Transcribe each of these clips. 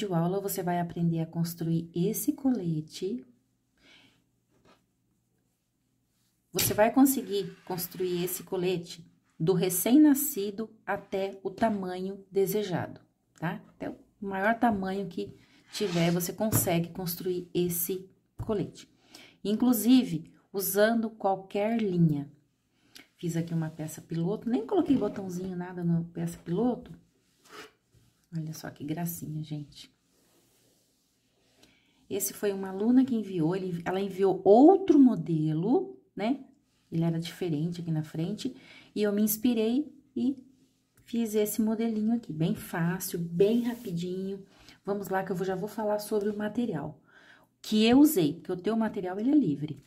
vídeo aula você vai aprender a construir esse colete. Você vai conseguir construir esse colete do recém-nascido até o tamanho desejado, tá? Até o maior tamanho que tiver, você consegue construir esse colete. Inclusive, usando qualquer linha. Fiz aqui uma peça piloto, nem coloquei botãozinho, nada na peça piloto. Olha só que gracinha, gente. Esse foi uma aluna que enviou, ele, ela enviou outro modelo, né? Ele era diferente aqui na frente, e eu me inspirei e fiz esse modelinho aqui, bem fácil, bem rapidinho. Vamos lá que eu já vou falar sobre o material que eu usei, porque o teu material ele é livre.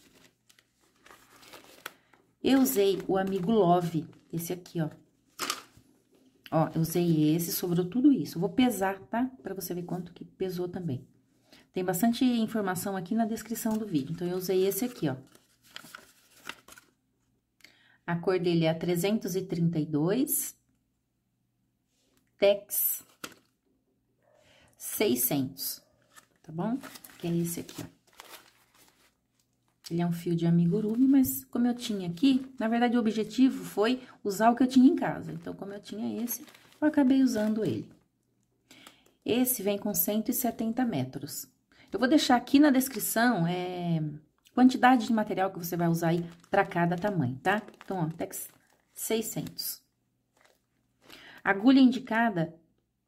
Eu usei o Amigo Love, esse aqui, ó. Ó, eu usei esse, sobrou tudo isso. Eu vou pesar, tá? Pra você ver quanto que pesou também. Tem bastante informação aqui na descrição do vídeo, então eu usei esse aqui, ó. A cor dele é a 332 Tex 600, tá bom? Que é esse aqui, ó. Ele é um fio de amigurumi, mas como eu tinha aqui, na verdade, o objetivo foi usar o que eu tinha em casa. Então, como eu tinha esse, eu acabei usando ele. Esse vem com 170 metros. Eu vou deixar aqui na descrição é, quantidade de material que você vai usar aí para cada tamanho, tá? Então, ó, Tex 600. Agulha indicada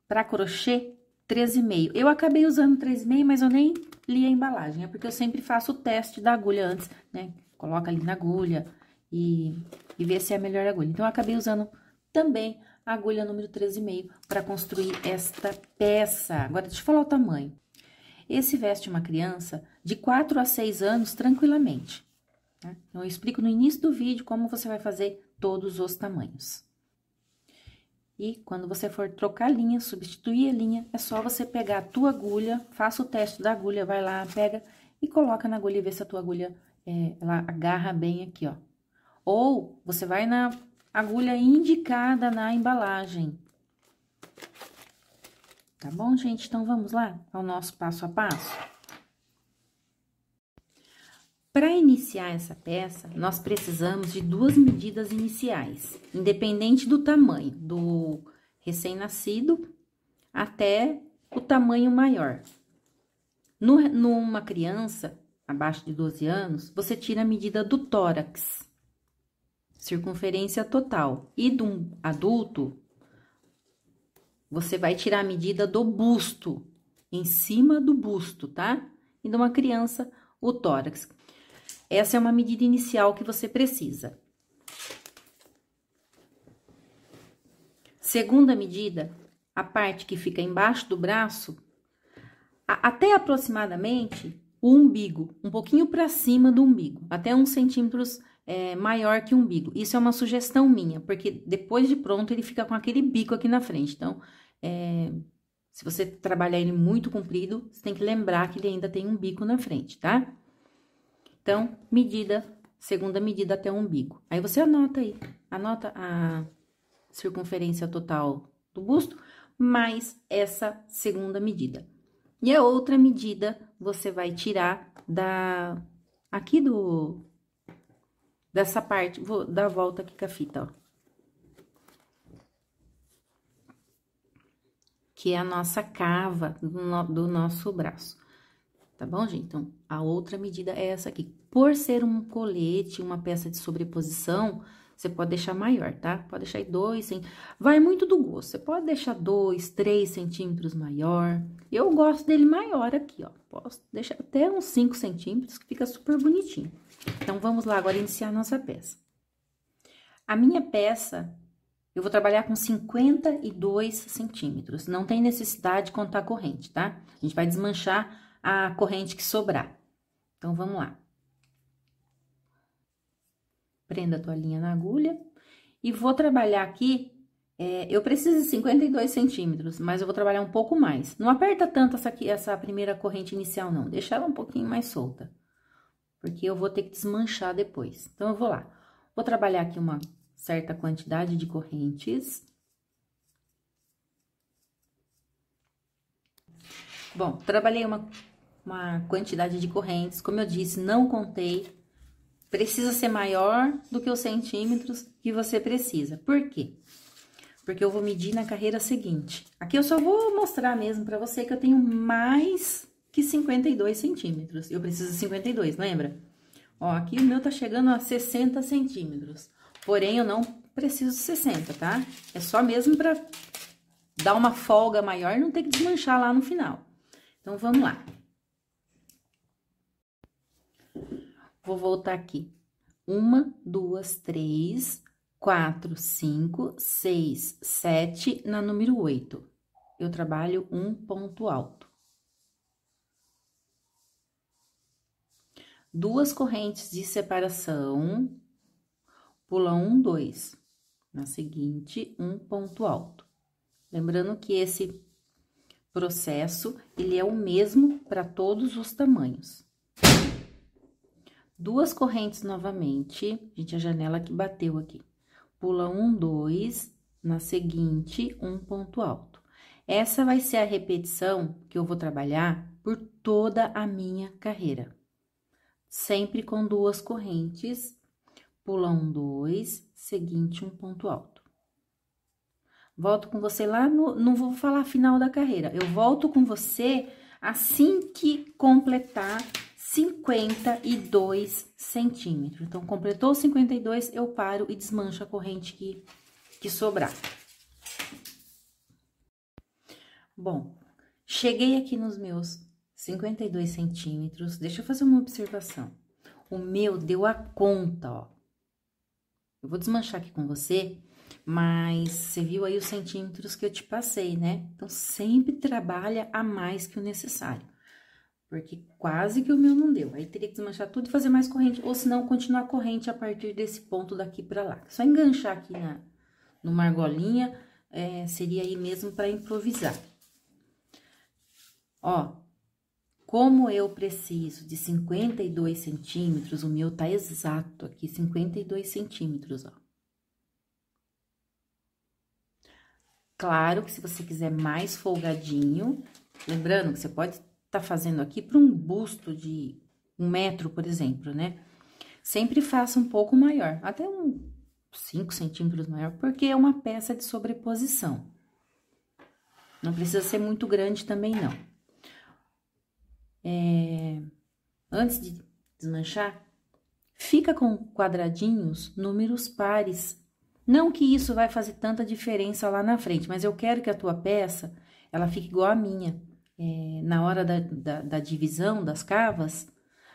para crochê, 13,5. Eu acabei usando 3,5, mas eu nem li a embalagem, é porque eu sempre faço o teste da agulha antes, né? Coloca ali na agulha e, e vê se é a melhor agulha. Então, eu acabei usando também a agulha número 13,5 para construir esta peça. Agora, deixa eu falar o tamanho. Esse veste uma criança de 4 a 6 anos tranquilamente. Né? Então Eu explico no início do vídeo como você vai fazer todos os tamanhos. E quando você for trocar linha, substituir a linha, é só você pegar a tua agulha, faça o teste da agulha, vai lá, pega e coloca na agulha e vê se a tua agulha, é, ela agarra bem aqui, ó. Ou você vai na agulha indicada na embalagem, Tá bom, gente? Então, vamos lá ao nosso passo a passo? Para iniciar essa peça, nós precisamos de duas medidas iniciais, independente do tamanho, do recém-nascido até o tamanho maior. No, numa criança abaixo de 12 anos, você tira a medida do tórax, circunferência total, e de um adulto você vai tirar a medida do busto, em cima do busto, tá? E de uma criança, o tórax. Essa é uma medida inicial que você precisa. Segunda medida, a parte que fica embaixo do braço, a, até aproximadamente o umbigo, um pouquinho para cima do umbigo, até uns centímetros é, maior que o umbigo. Isso é uma sugestão minha, porque depois de pronto ele fica com aquele bico aqui na frente. Então, é, se você trabalhar ele muito comprido, você tem que lembrar que ele ainda tem um bico na frente, tá? Então, medida, segunda medida até o umbigo. Aí você anota aí, anota a circunferência total do busto, mais essa segunda medida. E a outra medida você vai tirar da aqui do dessa parte, vou dar a volta aqui com a fita, ó. Que é a nossa cava do, no, do nosso braço. Tá bom, gente? Então, a outra medida é essa aqui. Por ser um colete, uma peça de sobreposição, você pode deixar maior, tá? Pode deixar aí dois, hein? vai muito do gosto. Você pode deixar dois, três centímetros maior. Eu gosto dele maior aqui, ó. Posso deixar até uns cinco centímetros, que fica super bonitinho. Então, vamos lá agora iniciar nossa peça. A minha peça, eu vou trabalhar com 52 centímetros. Não tem necessidade de contar a corrente, tá? A gente vai desmanchar a corrente que sobrar. Então, vamos lá. Prenda a tua linha na agulha. E vou trabalhar aqui é, eu preciso de 52 centímetros, mas eu vou trabalhar um pouco mais. Não aperta tanto essa, aqui, essa primeira corrente inicial, não. Deixa ela um pouquinho mais solta porque eu vou ter que desmanchar depois. Então, eu vou lá. Vou trabalhar aqui uma certa quantidade de correntes. Bom, trabalhei uma, uma quantidade de correntes, como eu disse, não contei. Precisa ser maior do que os centímetros que você precisa. Por quê? Porque eu vou medir na carreira seguinte. Aqui eu só vou mostrar mesmo para você que eu tenho mais que 52 centímetros. Eu preciso de 52, lembra? Ó, aqui o meu tá chegando a 60 centímetros. Porém, eu não preciso de 60, tá? É só mesmo pra dar uma folga maior e não ter que desmanchar lá no final. Então, vamos lá. Vou voltar aqui. Uma, duas, três, quatro, cinco, seis, sete, na número oito. Eu trabalho um ponto alto. duas correntes de separação, pula um, dois. Na seguinte, um ponto alto. Lembrando que esse processo, ele é o mesmo para todos os tamanhos. Duas correntes novamente, gente, a janela que bateu aqui. Pula um, dois, na seguinte, um ponto alto. Essa vai ser a repetição que eu vou trabalhar por toda a minha carreira sempre com duas correntes, pula um, dois, seguinte um ponto alto. Volto com você lá no, não vou falar final da carreira, eu volto com você assim que completar 52 centímetros. Então, completou 52, eu paro e desmancho a corrente que, que sobrar. Bom, cheguei aqui nos meus 52 centímetros. Deixa eu fazer uma observação. O meu deu a conta, ó. Eu vou desmanchar aqui com você, mas você viu aí os centímetros que eu te passei, né? Então, sempre trabalha a mais que o necessário. Porque quase que o meu não deu. Aí teria que desmanchar tudo e fazer mais corrente, ou senão continuar corrente a partir desse ponto daqui para lá. Só enganchar aqui na numa argolinha é, seria aí mesmo para improvisar. Ó, como eu preciso de 52 centímetros, o meu tá exato aqui, 52 centímetros, ó. Claro que se você quiser mais folgadinho, lembrando que você pode tá fazendo aqui para um busto de um metro, por exemplo, né? Sempre faça um pouco maior, até um 5 centímetros maior, porque é uma peça de sobreposição. Não precisa ser muito grande também, não é, antes de desmanchar, fica com quadradinhos, números pares. Não que isso vai fazer tanta diferença lá na frente, mas eu quero que a tua peça, ela fique igual a minha. É, na hora da, da, da divisão das cavas,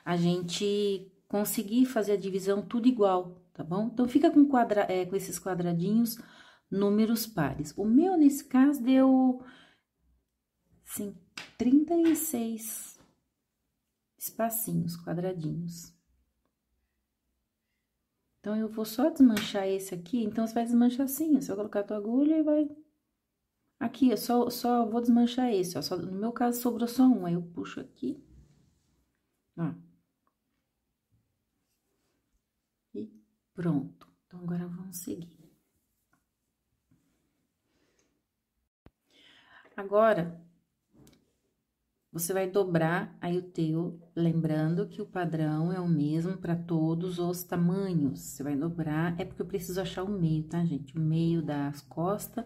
a gente conseguir fazer a divisão tudo igual, tá bom? Então, fica com, quadra, é, com esses quadradinhos, números pares. O meu, nesse caso, deu, sim, 36 espacinhos, quadradinhos. Então, eu vou só desmanchar esse aqui, então, você vai desmanchar assim, ó, você vai colocar a tua agulha e vai... Aqui, eu só, só vou desmanchar esse, ó, só, no meu caso, sobrou só um, aí eu puxo aqui, ó. E pronto. Então, agora vamos seguir. Agora, você vai dobrar aí o teu, lembrando que o padrão é o mesmo para todos os tamanhos. Você vai dobrar, é porque eu preciso achar o meio, tá, gente? O meio das costas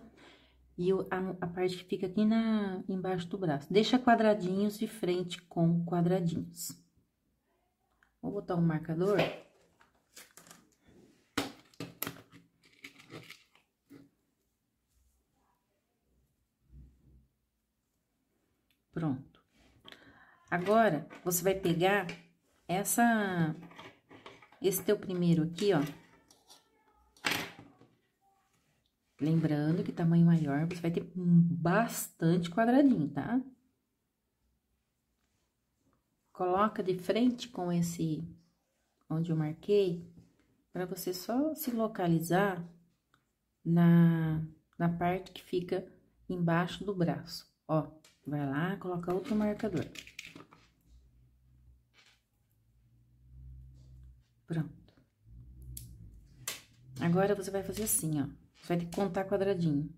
e a, a parte que fica aqui na, embaixo do braço. Deixa quadradinhos de frente com quadradinhos. Vou botar um marcador. Pronto. Agora, você vai pegar essa, esse teu primeiro aqui, ó. Lembrando que tamanho maior, você vai ter bastante quadradinho, tá? Coloca de frente com esse onde eu marquei, para você só se localizar na, na parte que fica embaixo do braço. Ó, vai lá, coloca outro marcador. Pronto. Agora, você vai fazer assim, ó. Você vai contar quadradinho.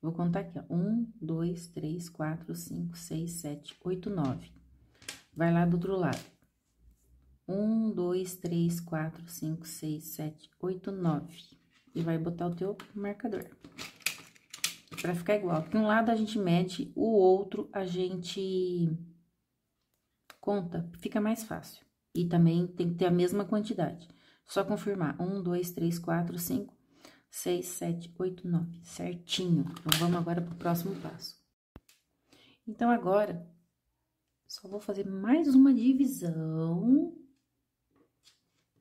Vou contar aqui, ó. Um, dois, três, quatro, cinco, seis, sete, oito, nove. Vai lá do outro lado. Um, dois, três, quatro, cinco, seis, sete, oito, nove. E vai botar o teu marcador. Pra ficar igual. Porque um lado a gente mede, o outro a gente conta. Fica mais fácil. E também tem que ter a mesma quantidade. Só confirmar. Um, dois, três, quatro, cinco, seis, sete, oito, nove. Certinho. Então, vamos agora pro próximo passo. Então, agora, só vou fazer mais uma divisão.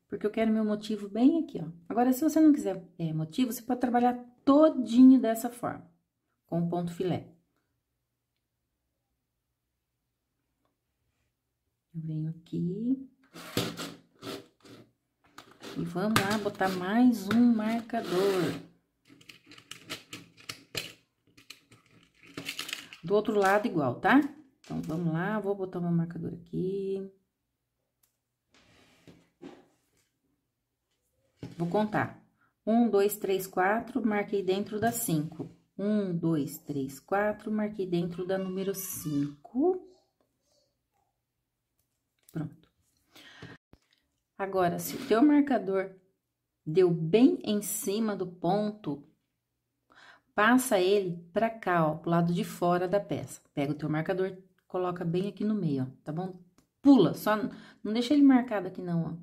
Porque eu quero meu motivo bem aqui, ó. Agora, se você não quiser é, motivo, você pode trabalhar todinho dessa forma. Com o ponto filé. Eu venho aqui, e vamos lá botar mais um marcador. Do outro lado igual, tá? Então, vamos lá, vou botar uma marcador aqui. Vou contar. Um, dois, três, quatro, marquei dentro da cinco. Um, dois, três, quatro, marquei dentro da número cinco. Pronto. Agora, se o teu marcador deu bem em cima do ponto, passa ele pra cá, ó, pro lado de fora da peça. Pega o teu marcador, coloca bem aqui no meio, ó, tá bom? Pula, só não deixa ele marcado aqui não, ó.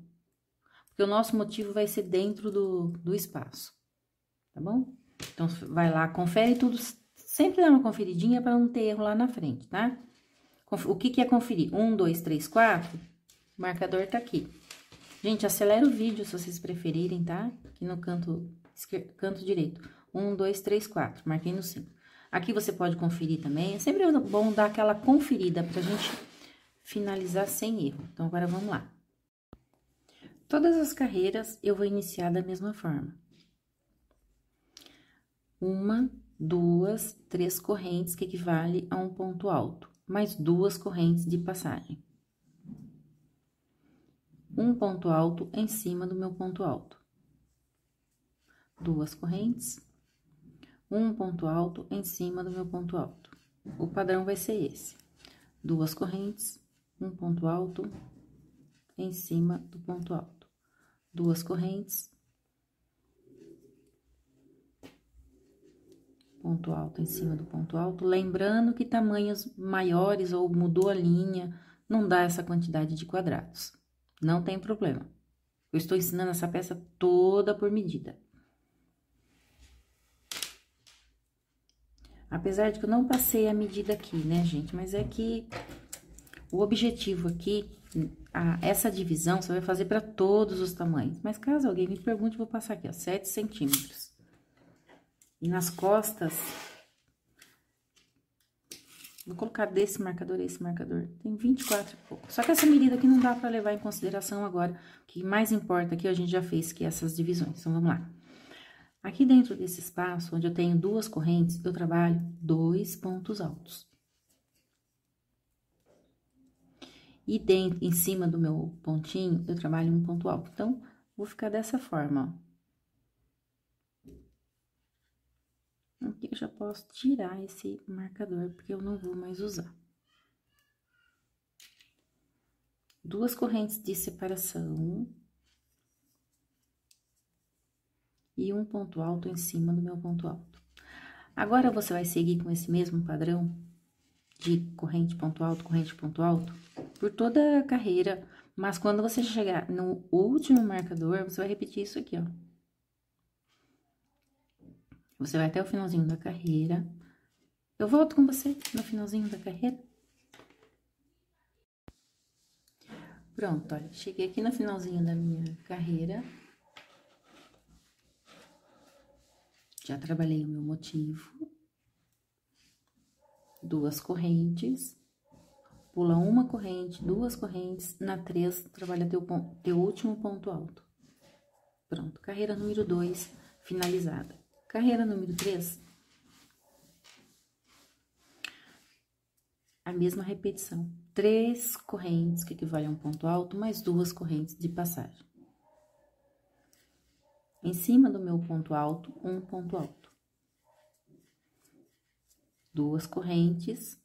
Porque o nosso motivo vai ser dentro do, do espaço, tá bom? Então, vai lá, confere tudo, sempre dá uma conferidinha para não ter erro lá na frente, tá? O que que é conferir? Um, dois, três, quatro, o marcador tá aqui. Gente, acelera o vídeo se vocês preferirem, tá? Aqui no canto, canto direito. Um, dois, três, quatro. Marquei no cinco. Aqui você pode conferir também. É sempre bom dar aquela conferida pra gente finalizar sem erro. Então, agora vamos lá. Todas as carreiras eu vou iniciar da mesma forma. Uma, duas, três correntes que equivale a um ponto alto, mais duas correntes de passagem um ponto alto em cima do meu ponto alto. Duas correntes, um ponto alto em cima do meu ponto alto. O padrão vai ser esse. Duas correntes, um ponto alto em cima do ponto alto. Duas correntes, ponto alto em cima do ponto alto, lembrando que tamanhos maiores ou mudou a linha, não dá essa quantidade de quadrados. Não tem problema. Eu estou ensinando essa peça toda por medida. Apesar de que eu não passei a medida aqui, né, gente? Mas é que o objetivo aqui, a, essa divisão, você vai fazer para todos os tamanhos. Mas caso alguém me pergunte, eu vou passar aqui, ó, 7 centímetros. E nas costas, Vou colocar desse marcador esse marcador. Tem 24 e pouco. Só que essa medida aqui não dá para levar em consideração agora. O que mais importa aqui a gente já fez, que é essas divisões. Então, vamos lá. Aqui dentro desse espaço, onde eu tenho duas correntes, eu trabalho dois pontos altos. E dentro, em cima do meu pontinho, eu trabalho um ponto alto. Então, vou ficar dessa forma, ó. Aqui eu já posso tirar esse marcador, porque eu não vou mais usar. Duas correntes de separação. E um ponto alto em cima do meu ponto alto. Agora, você vai seguir com esse mesmo padrão de corrente, ponto alto, corrente, ponto alto, por toda a carreira. Mas, quando você chegar no último marcador, você vai repetir isso aqui, ó. Você vai até o finalzinho da carreira. Eu volto com você no finalzinho da carreira. Pronto, olha, cheguei aqui no finalzinho da minha carreira. Já trabalhei o meu motivo. Duas correntes. Pula uma corrente, duas correntes. Na três, trabalha teu, ponto, teu último ponto alto. Pronto, carreira número dois finalizada. Carreira número 3. A mesma repetição. Três correntes, que equivale a um ponto alto, mais duas correntes de passagem. Em cima do meu ponto alto, um ponto alto. Duas correntes,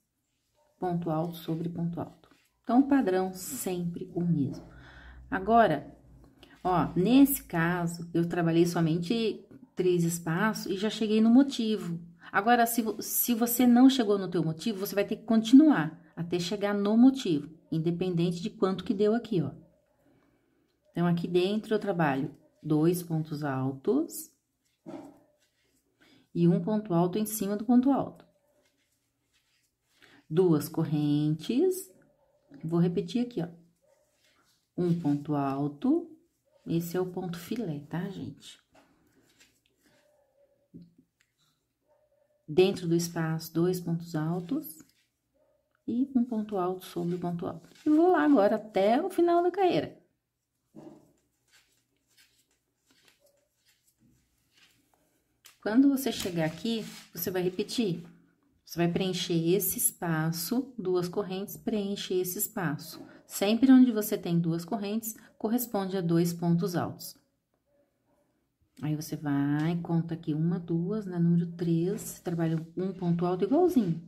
ponto alto sobre ponto alto. Então, o padrão sempre o mesmo. Agora, ó, nesse caso, eu trabalhei somente três espaços e já cheguei no motivo. Agora, se, se você não chegou no teu motivo, você vai ter que continuar até chegar no motivo, independente de quanto que deu aqui, ó. Então, aqui dentro eu trabalho dois pontos altos e um ponto alto em cima do ponto alto. Duas correntes, vou repetir aqui, ó. Um ponto alto, esse é o ponto filé, tá, gente? dentro do espaço, dois pontos altos e um ponto alto sobre o ponto alto. E vou lá agora até o final da carreira. Quando você chegar aqui, você vai repetir. Você vai preencher esse espaço, duas correntes, preenche esse espaço. Sempre onde você tem duas correntes, corresponde a dois pontos altos. Aí, você vai, conta aqui uma, duas, na né, número três, trabalha um ponto alto igualzinho.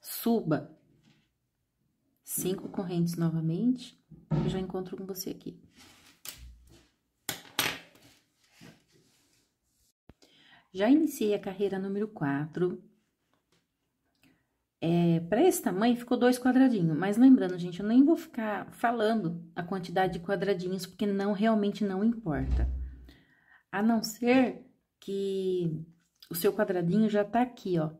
Suba cinco correntes novamente, eu já encontro com você aqui. Já iniciei a carreira número quatro É, para esse tamanho ficou dois quadradinhos, mas lembrando, gente, eu nem vou ficar falando a quantidade de quadradinhos, porque não realmente não importa. A não ser que o seu quadradinho já tá aqui, ó.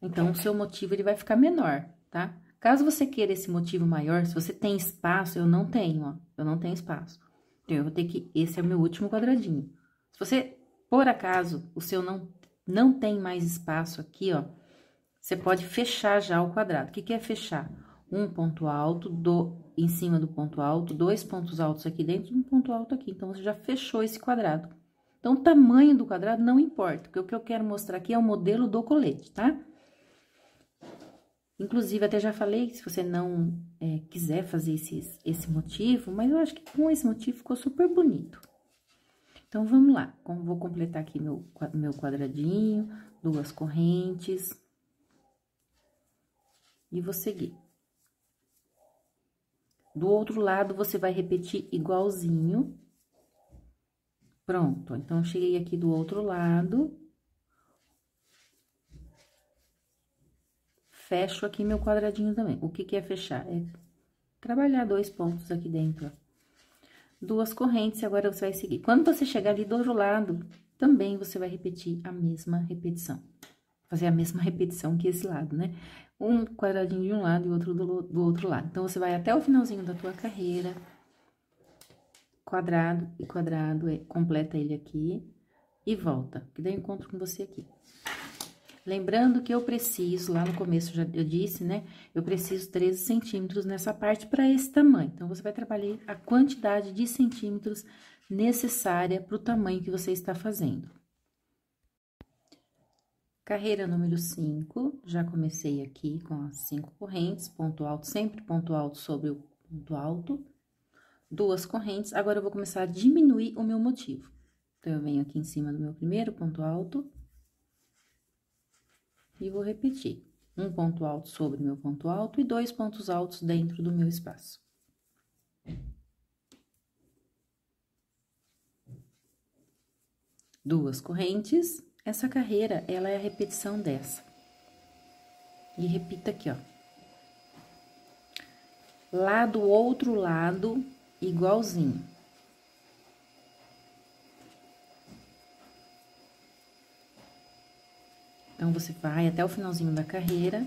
Então, o seu motivo, ele vai ficar menor, tá? Caso você queira esse motivo maior, se você tem espaço, eu não tenho, ó. Eu não tenho espaço. Então, eu vou ter que... Esse é o meu último quadradinho. Se você, por acaso, o seu não, não tem mais espaço aqui, ó. Você pode fechar já o quadrado. O que, que é fechar? Um ponto alto do, em cima do ponto alto, dois pontos altos aqui dentro, um ponto alto aqui. Então, você já fechou esse quadrado. Então, o tamanho do quadrado não importa, porque o que eu quero mostrar aqui é o modelo do colete, tá? Inclusive, até já falei, se você não é, quiser fazer esses, esse motivo, mas eu acho que com esse motivo ficou super bonito. Então, vamos lá. Como vou completar aqui meu, meu quadradinho, duas correntes. E vou seguir. Do outro lado, você vai repetir igualzinho, Pronto, então, cheguei aqui do outro lado. Fecho aqui meu quadradinho também. O que que é fechar? É trabalhar dois pontos aqui dentro, Duas correntes, agora você vai seguir. Quando você chegar ali do outro lado, também você vai repetir a mesma repetição. Fazer a mesma repetição que esse lado, né? Um quadradinho de um lado e outro do, do outro lado. Então, você vai até o finalzinho da tua carreira quadrado e quadrado, é, completa ele aqui e volta, que daí eu encontro com você aqui. Lembrando que eu preciso, lá no começo já eu disse, né? Eu preciso 13 centímetros nessa parte para esse tamanho. Então, você vai trabalhar a quantidade de centímetros necessária para o tamanho que você está fazendo. Carreira número 5, já comecei aqui com as cinco correntes, ponto alto, sempre ponto alto sobre o ponto alto duas correntes, agora eu vou começar a diminuir o meu motivo. Então, eu venho aqui em cima do meu primeiro ponto alto e vou repetir. Um ponto alto sobre o meu ponto alto e dois pontos altos dentro do meu espaço. Duas correntes, essa carreira, ela é a repetição dessa. E repita aqui, ó. Lá do outro lado igualzinho. Então, você vai até o finalzinho da carreira,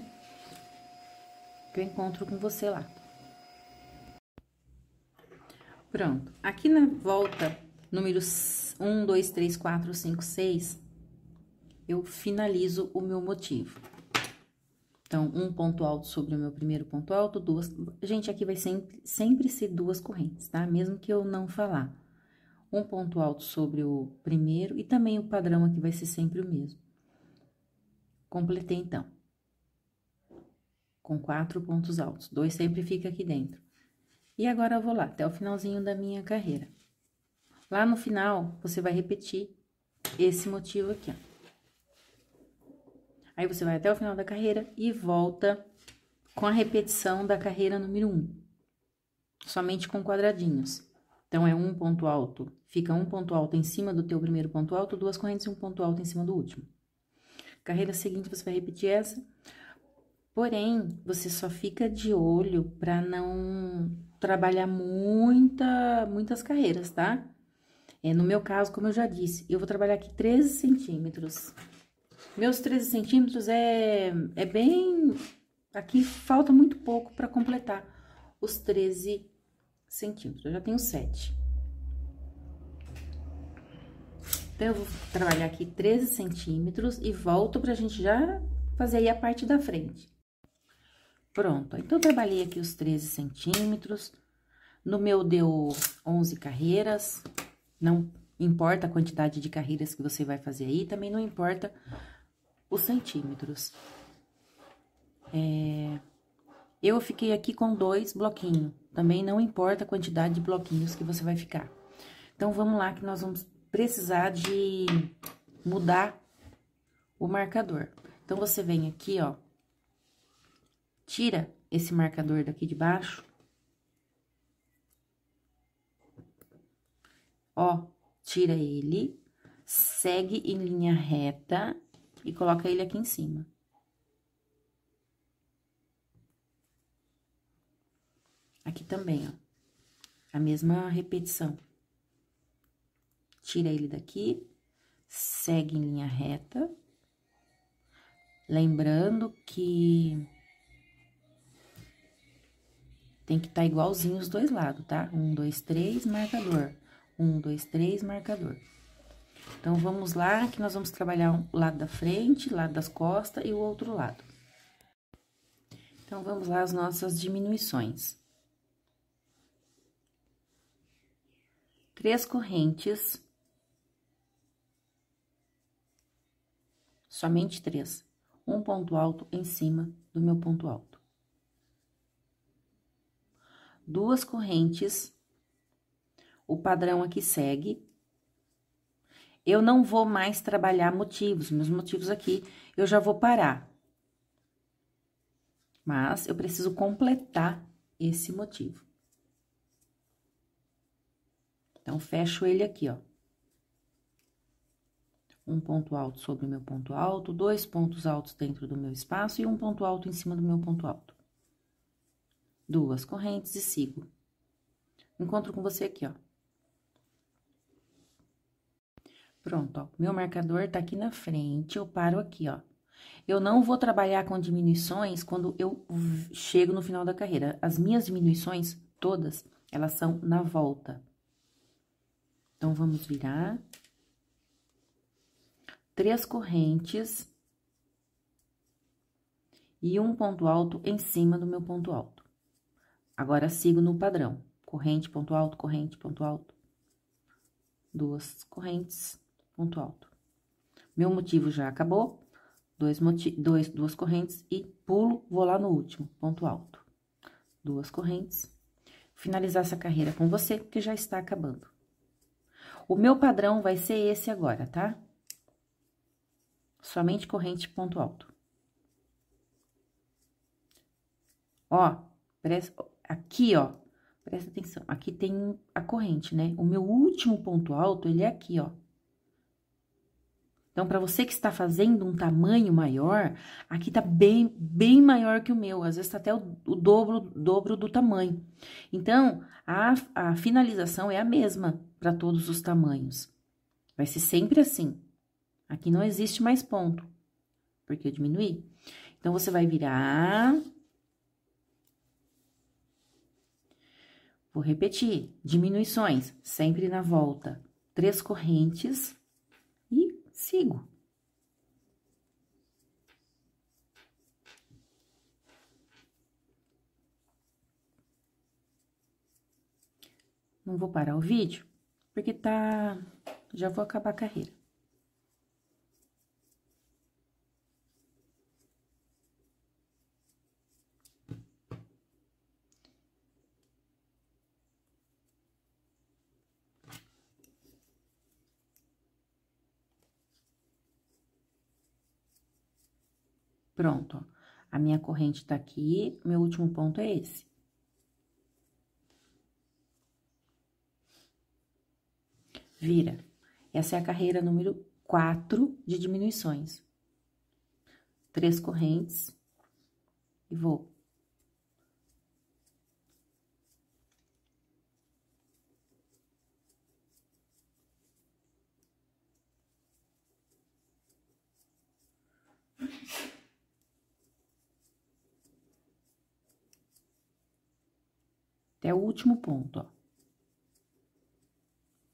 que eu encontro com você lá. Pronto. Aqui na volta, número 1, 2, 3, 4, 5, 6, eu finalizo o meu motivo. Então, um ponto alto sobre o meu primeiro ponto alto, duas. Gente, aqui vai sempre, sempre ser duas correntes, tá? Mesmo que eu não falar. Um ponto alto sobre o primeiro e também o padrão aqui vai ser sempre o mesmo. Completei então. Com quatro pontos altos, dois sempre fica aqui dentro. E agora eu vou lá até o finalzinho da minha carreira. Lá no final, você vai repetir esse motivo aqui, ó. Aí você vai até o final da carreira e volta com a repetição da carreira número 1, um, somente com quadradinhos. Então, é um ponto alto, fica um ponto alto em cima do teu primeiro ponto alto, duas correntes e um ponto alto em cima do último. Carreira seguinte, você vai repetir essa, porém, você só fica de olho para não trabalhar muita, muitas carreiras, tá? É, no meu caso, como eu já disse, eu vou trabalhar aqui 13 centímetros meus 13 centímetros é, é bem... Aqui falta muito pouco para completar os 13 centímetros. Eu já tenho 7. Então, eu vou trabalhar aqui 13 centímetros e volto pra gente já fazer aí a parte da frente. Pronto, então, eu trabalhei aqui os 13 centímetros. No meu deu 11 carreiras, não importa a quantidade de carreiras que você vai fazer aí, também não importa os centímetros. É... Eu fiquei aqui com dois bloquinhos, também não importa a quantidade de bloquinhos que você vai ficar. Então, vamos lá que nós vamos precisar de mudar o marcador. Então, você vem aqui, ó, tira esse marcador daqui de baixo. Ó, tira ele, segue em linha reta e coloca ele aqui em cima. Aqui também, ó. A mesma repetição. Tira ele daqui, segue em linha reta. Lembrando que tem que estar tá igualzinho os dois lados, tá? Um, dois, três, marcador. Um, dois, três, marcador. Então, vamos lá, que nós vamos trabalhar o lado da frente, lado das costas e o outro lado. Então, vamos lá as nossas diminuições. Três correntes. Somente três. Um ponto alto em cima do meu ponto alto. Duas correntes. O padrão aqui segue eu não vou mais trabalhar motivos, meus motivos aqui, eu já vou parar. Mas eu preciso completar esse motivo. Então, fecho ele aqui, ó. Um ponto alto sobre o meu ponto alto, dois pontos altos dentro do meu espaço e um ponto alto em cima do meu ponto alto. Duas correntes e sigo. Encontro com você aqui, ó. Pronto, ó, meu marcador tá aqui na frente, eu paro aqui, ó. Eu não vou trabalhar com diminuições quando eu chego no final da carreira. As minhas diminuições, todas, elas são na volta. Então, vamos virar. Três correntes. E um ponto alto em cima do meu ponto alto. Agora, sigo no padrão. Corrente, ponto alto, corrente, ponto alto. Duas correntes ponto alto. Meu motivo já acabou, dois, dois duas correntes e pulo, vou lá no último, ponto alto. Duas correntes, finalizar essa carreira com você, que já está acabando. O meu padrão vai ser esse agora, tá? Somente corrente, ponto alto. Ó, presta, aqui, ó, presta atenção, aqui tem a corrente, né? O meu último ponto alto, ele é aqui, ó. Então, para você que está fazendo um tamanho maior, aqui tá bem, bem maior que o meu, às vezes tá até o, o dobro, dobro do tamanho. Então, a, a finalização é a mesma para todos os tamanhos. Vai ser sempre assim. Aqui não existe mais ponto, porque eu diminui. Então, você vai virar... Vou repetir, diminuições, sempre na volta. Três correntes e sigo. Não vou parar o vídeo, porque tá... já vou acabar a carreira. Pronto, A minha corrente tá aqui, meu último ponto é esse. Vira. Essa é a carreira número 4 de diminuições. Três correntes e vou até o último ponto, ó.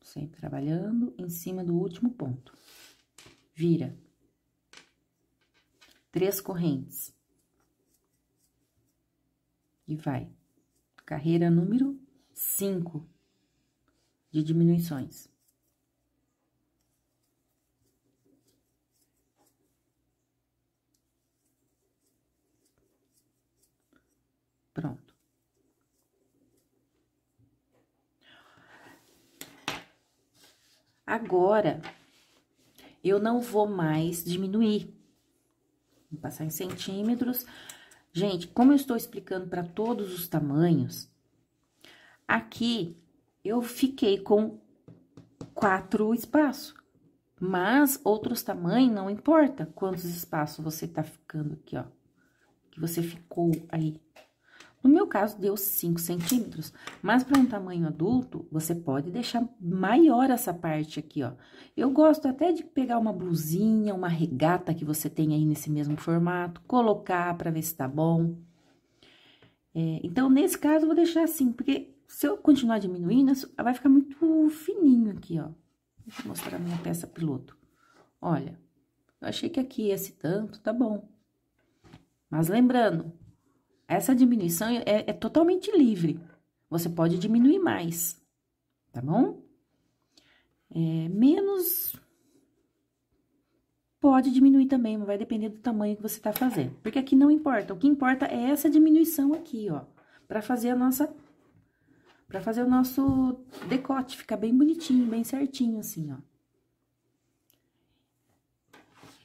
Sempre trabalhando em cima do último ponto. Vira. Três correntes. E vai. Carreira número cinco de diminuições. Agora, eu não vou mais diminuir. Vou passar em centímetros. Gente, como eu estou explicando para todos os tamanhos, aqui eu fiquei com quatro espaços. Mas outros tamanhos não importa quantos espaços você tá ficando aqui, ó. Que você ficou aí. No meu caso, deu 5 centímetros, mas para um tamanho adulto, você pode deixar maior essa parte aqui, ó. Eu gosto até de pegar uma blusinha, uma regata que você tem aí nesse mesmo formato, colocar para ver se tá bom. É, então, nesse caso, eu vou deixar assim, porque se eu continuar diminuindo, vai ficar muito fininho aqui, ó. Deixa eu mostrar a minha peça piloto. Olha, eu achei que aqui esse tanto tá bom. Mas lembrando, essa diminuição é, é totalmente livre. Você pode diminuir mais, tá bom? É, menos pode diminuir também, mas vai depender do tamanho que você tá fazendo. Porque aqui não importa, o que importa é essa diminuição aqui, ó, para fazer a nossa para fazer o nosso decote ficar bem bonitinho, bem certinho assim, ó.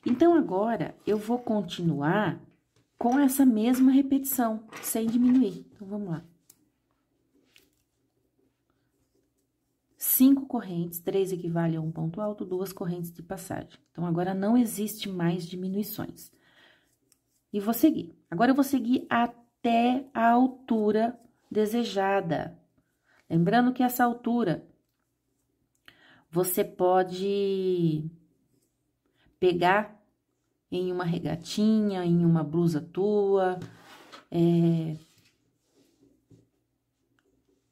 Então agora eu vou continuar com essa mesma repetição, sem diminuir. Então, vamos lá. Cinco correntes, três equivale a um ponto alto, duas correntes de passagem. Então, agora não existe mais diminuições. E vou seguir. Agora, eu vou seguir até a altura desejada. Lembrando que essa altura, você pode pegar em uma regatinha, em uma blusa tua, é,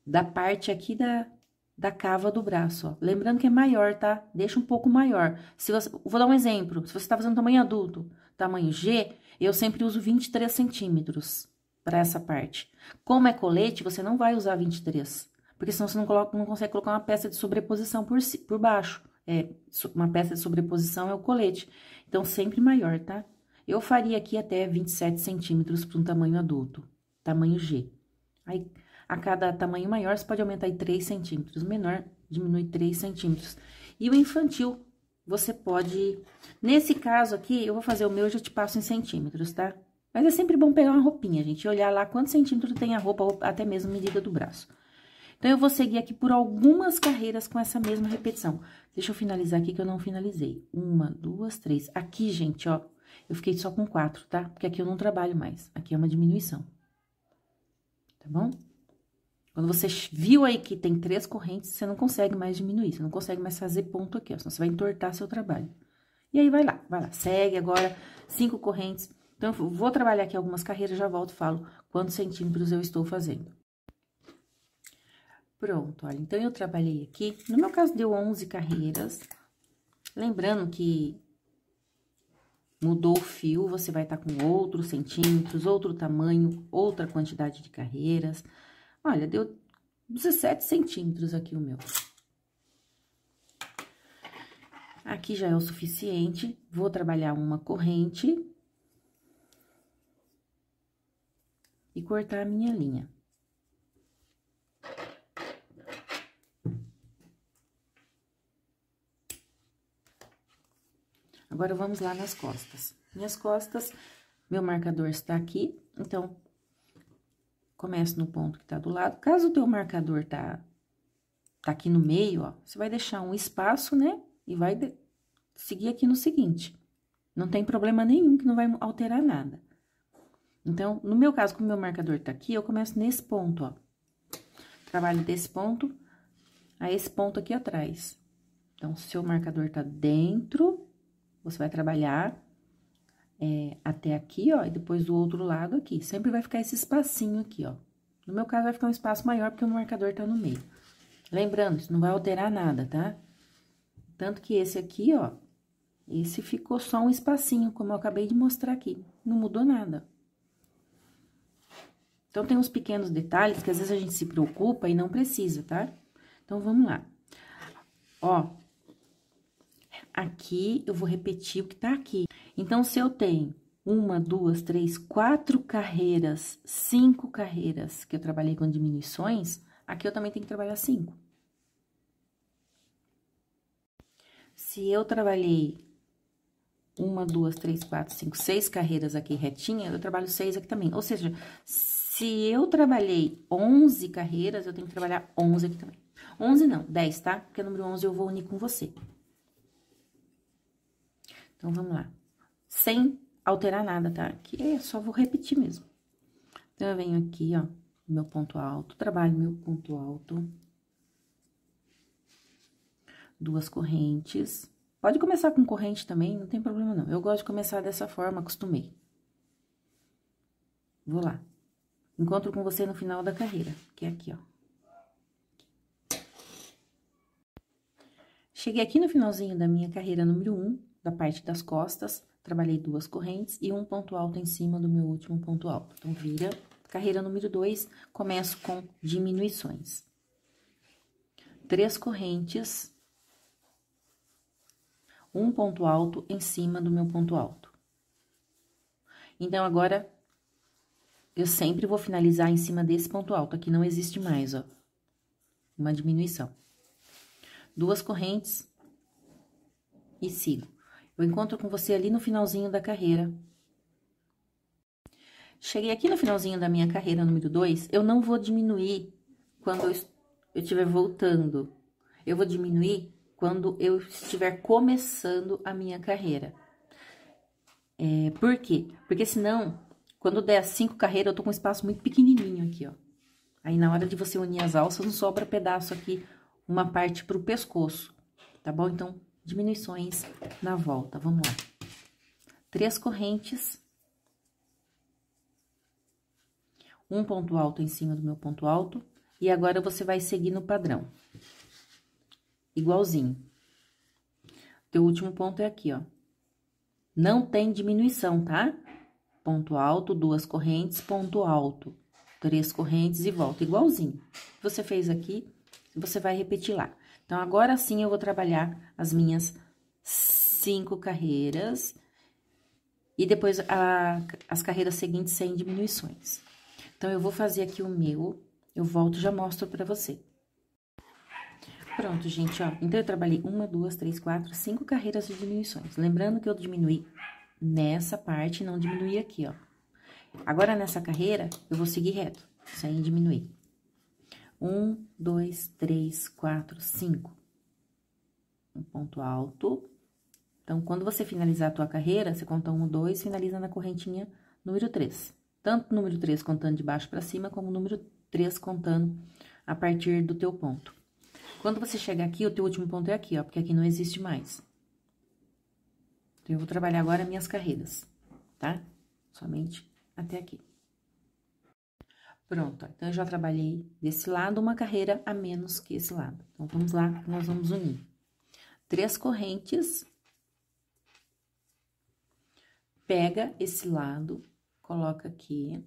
da parte aqui da, da cava do braço, ó. Lembrando que é maior, tá? Deixa um pouco maior. Se você, vou dar um exemplo. Se você tá fazendo tamanho adulto, tamanho G, eu sempre uso 23 centímetros para essa parte. Como é colete, você não vai usar 23, porque senão você não, coloca, não consegue colocar uma peça de sobreposição por, por baixo é, uma peça de sobreposição é o colete. Então, sempre maior, tá? Eu faria aqui até 27 centímetros para um tamanho adulto, tamanho G. Aí, a cada tamanho maior, você pode aumentar aí 3 centímetros. Menor, diminui 3 centímetros. E o infantil, você pode... Nesse caso aqui, eu vou fazer o meu, eu já te passo em centímetros, tá? Mas é sempre bom pegar uma roupinha, gente, e olhar lá quantos centímetros tem a roupa, até mesmo medida do braço. Então, eu vou seguir aqui por algumas carreiras com essa mesma repetição. Deixa eu finalizar aqui que eu não finalizei. Uma, duas, três. Aqui, gente, ó, eu fiquei só com quatro, tá? Porque aqui eu não trabalho mais. Aqui é uma diminuição. Tá bom? Quando você viu aí que tem três correntes, você não consegue mais diminuir, você não consegue mais fazer ponto aqui, ó, senão você vai entortar seu trabalho. E aí, vai lá, vai lá, segue agora, cinco correntes. Então, eu vou trabalhar aqui algumas carreiras, já volto e falo quantos centímetros eu estou fazendo. Pronto, olha, então eu trabalhei aqui, no meu caso deu 11 carreiras. Lembrando que mudou o fio, você vai estar tá com outros centímetros, outro tamanho, outra quantidade de carreiras. Olha, deu 17 centímetros aqui o meu. Aqui já é o suficiente, vou trabalhar uma corrente e cortar a minha linha. Agora, vamos lá nas costas. Minhas costas, meu marcador está aqui, então, começo no ponto que tá do lado. Caso o teu marcador tá, tá aqui no meio, ó, você vai deixar um espaço, né? E vai seguir aqui no seguinte. Não tem problema nenhum que não vai alterar nada. Então, no meu caso, como meu marcador tá aqui, eu começo nesse ponto, ó. Trabalho desse ponto a esse ponto aqui atrás. Então, seu marcador tá dentro você vai trabalhar é, até aqui, ó, e depois do outro lado aqui. Sempre vai ficar esse espacinho aqui, ó. No meu caso, vai ficar um espaço maior, porque o marcador tá no meio. Lembrando, isso não vai alterar nada, tá? Tanto que esse aqui, ó, esse ficou só um espacinho, como eu acabei de mostrar aqui. Não mudou nada. Então, tem uns pequenos detalhes que às vezes a gente se preocupa e não precisa, tá? Então, vamos lá. Ó, aqui, eu vou repetir o que tá aqui. Então, se eu tenho uma, duas, três, quatro carreiras, cinco carreiras que eu trabalhei com diminuições, aqui eu também tenho que trabalhar cinco. Se eu trabalhei uma, duas, três, quatro, cinco, seis carreiras aqui retinha, eu trabalho seis aqui também. Ou seja, se eu trabalhei onze carreiras, eu tenho que trabalhar onze aqui também. Onze não, dez, tá? Porque o número onze eu vou unir com você. Então, vamos lá. Sem alterar nada, tá? Aqui é só vou repetir mesmo. Então, eu venho aqui, ó, meu ponto alto, trabalho meu ponto alto. Duas correntes. Pode começar com corrente também, não tem problema não. Eu gosto de começar dessa forma, acostumei. Vou lá. Encontro com você no final da carreira, que é aqui, ó. Cheguei aqui no finalzinho da minha carreira número 1, um, da parte das costas, trabalhei duas correntes e um ponto alto em cima do meu último ponto alto. Então, vira. Carreira número 2, começo com diminuições. Três correntes, um ponto alto em cima do meu ponto alto. Então, agora, eu sempre vou finalizar em cima desse ponto alto, aqui não existe mais, ó. Uma diminuição. Duas correntes e sigo. Eu encontro com você ali no finalzinho da carreira. Cheguei aqui no finalzinho da minha carreira número 2, eu não vou diminuir quando eu, estiver voltando. Eu vou diminuir quando eu estiver começando a minha carreira. É, por quê? Porque senão, quando der as cinco carreiras, eu tô com um espaço muito pequenininho aqui, ó. Aí, na hora de você unir as alças, não sobra pedaço aqui, uma parte pro pescoço, tá bom? Então, diminuições na volta. Vamos lá. Três correntes. Um ponto alto em cima do meu ponto alto. E agora, você vai seguir no padrão. Igualzinho. Teu último ponto é aqui, ó. Não tem diminuição, tá? Ponto alto, duas correntes, ponto alto. Três correntes e volta, igualzinho. Você fez aqui, você vai repetir lá. Então, agora sim eu vou trabalhar as minhas cinco carreiras e depois a, as carreiras seguintes sem diminuições. Então, eu vou fazer aqui o meu, eu volto e já mostro pra você. Pronto, gente, ó. Então, eu trabalhei uma, duas, três, quatro, cinco carreiras de diminuições. Lembrando que eu diminui nessa parte, não diminui aqui, ó. Agora, nessa carreira, eu vou seguir reto, sem diminuir. Um, dois, três, quatro, cinco. Um ponto alto. Então, quando você finalizar a tua carreira, você conta um, dois, finaliza na correntinha número três. Tanto o número três contando de baixo para cima, como o número três contando a partir do teu ponto. Quando você chegar aqui, o teu último ponto é aqui, ó, porque aqui não existe mais. Então, eu vou trabalhar agora minhas carreiras, tá? Somente até aqui. Pronto, então, eu já trabalhei desse lado uma carreira a menos que esse lado. Então, vamos lá, nós vamos unir. Três correntes. Pega esse lado, coloca aqui.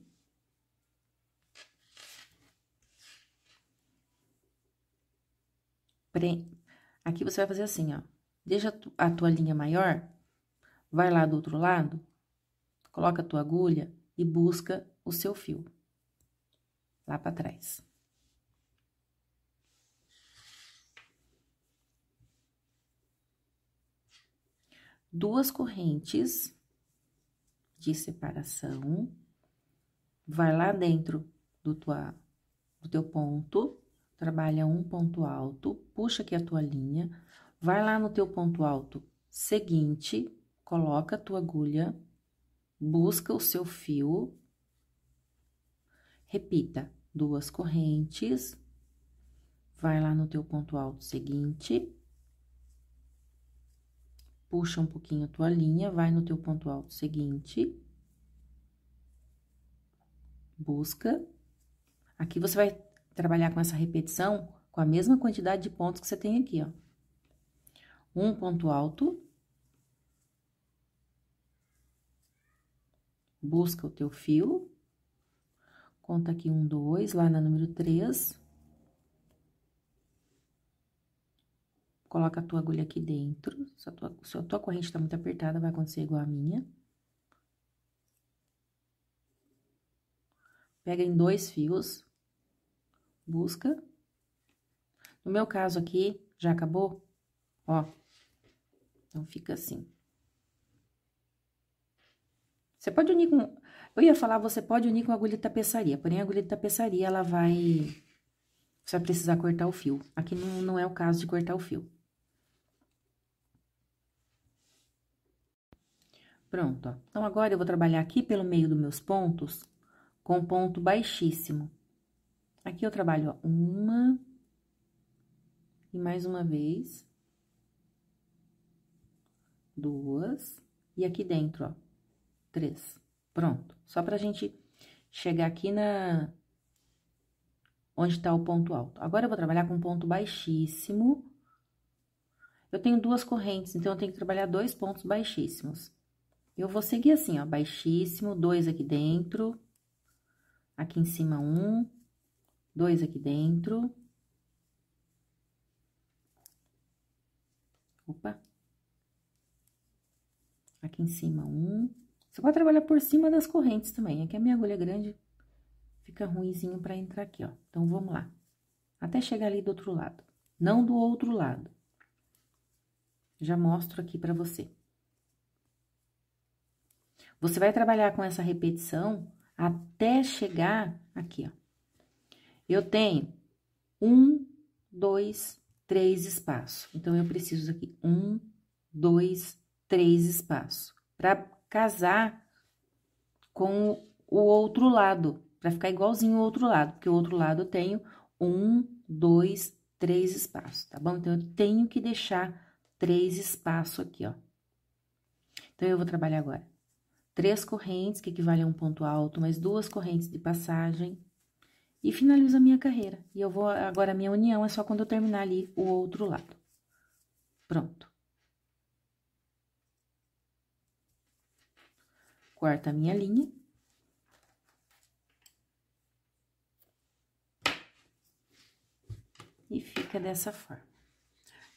Aqui você vai fazer assim, ó. Deixa a tua linha maior, vai lá do outro lado, coloca a tua agulha e busca o seu fio lá para trás. Duas correntes de separação, vai lá dentro do, tua, do teu ponto, trabalha um ponto alto, puxa aqui a tua linha, vai lá no teu ponto alto seguinte, coloca a tua agulha, busca o seu fio, Repita, duas correntes. Vai lá no teu ponto alto seguinte. Puxa um pouquinho a tua linha, vai no teu ponto alto seguinte. Busca. Aqui você vai trabalhar com essa repetição com a mesma quantidade de pontos que você tem aqui, ó. Um ponto alto. Busca o teu fio. Conta aqui um, dois, lá na número três. Coloca a tua agulha aqui dentro. Se a tua, se a tua corrente tá muito apertada, vai acontecer igual a minha. Pega em dois fios. Busca. No meu caso aqui, já acabou? Ó. Então, fica assim. Você pode unir com... Eu ia falar, você pode unir com a agulha de tapeçaria, porém a agulha de tapeçaria, ela vai... Você vai precisar cortar o fio. Aqui não, não é o caso de cortar o fio. Pronto, ó. Então, agora eu vou trabalhar aqui pelo meio dos meus pontos com ponto baixíssimo. Aqui eu trabalho, ó, uma e mais uma vez, duas, e aqui dentro, ó, três. Pronto, só pra gente chegar aqui na... Onde tá o ponto alto. Agora, eu vou trabalhar com ponto baixíssimo. Eu tenho duas correntes, então, eu tenho que trabalhar dois pontos baixíssimos. Eu vou seguir assim, ó, baixíssimo, dois aqui dentro, aqui em cima um, dois aqui dentro. Opa! Aqui em cima um, você pode trabalhar por cima das correntes também. Aqui a minha agulha grande fica ruimzinho para entrar aqui, ó. Então, vamos lá. Até chegar ali do outro lado. Não do outro lado. Já mostro aqui para você. Você vai trabalhar com essa repetição até chegar aqui, ó. Eu tenho um, dois, três espaços. Então, eu preciso aqui um, dois, três espaços. Para casar com o outro lado, para ficar igualzinho o outro lado, porque o outro lado eu tenho um, dois, três espaços, tá bom? Então, eu tenho que deixar três espaços aqui, ó. Então, eu vou trabalhar agora. Três correntes, que equivale a um ponto alto, mais duas correntes de passagem. E finalizo a minha carreira. E eu vou, agora, a minha união é só quando eu terminar ali o outro lado. Pronto. Corta a minha linha. E fica dessa forma.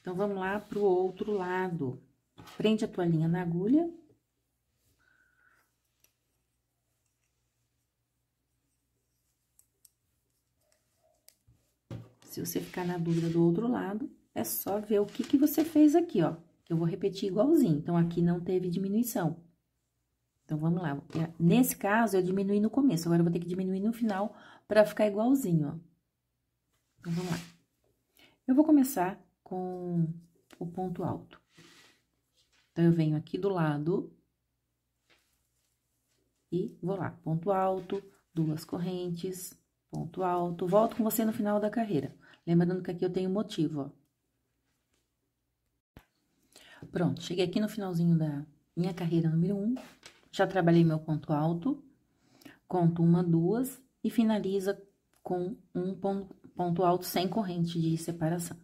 Então, vamos lá pro outro lado. Prende a tua linha na agulha. Se você ficar na dúvida do outro lado, é só ver o que, que você fez aqui, ó. Eu vou repetir igualzinho. Então, aqui não teve diminuição. Então, vamos lá. Nesse caso, eu diminui no começo, agora eu vou ter que diminuir no final para ficar igualzinho, ó. Então, vamos lá. Eu vou começar com o ponto alto. Então, eu venho aqui do lado e vou lá, ponto alto, duas correntes, ponto alto. Volto com você no final da carreira. Lembrando que aqui eu tenho motivo, ó. Pronto, cheguei aqui no finalzinho da minha carreira número um, já trabalhei meu ponto alto, conto uma, duas e finaliza com um ponto alto sem corrente de separação.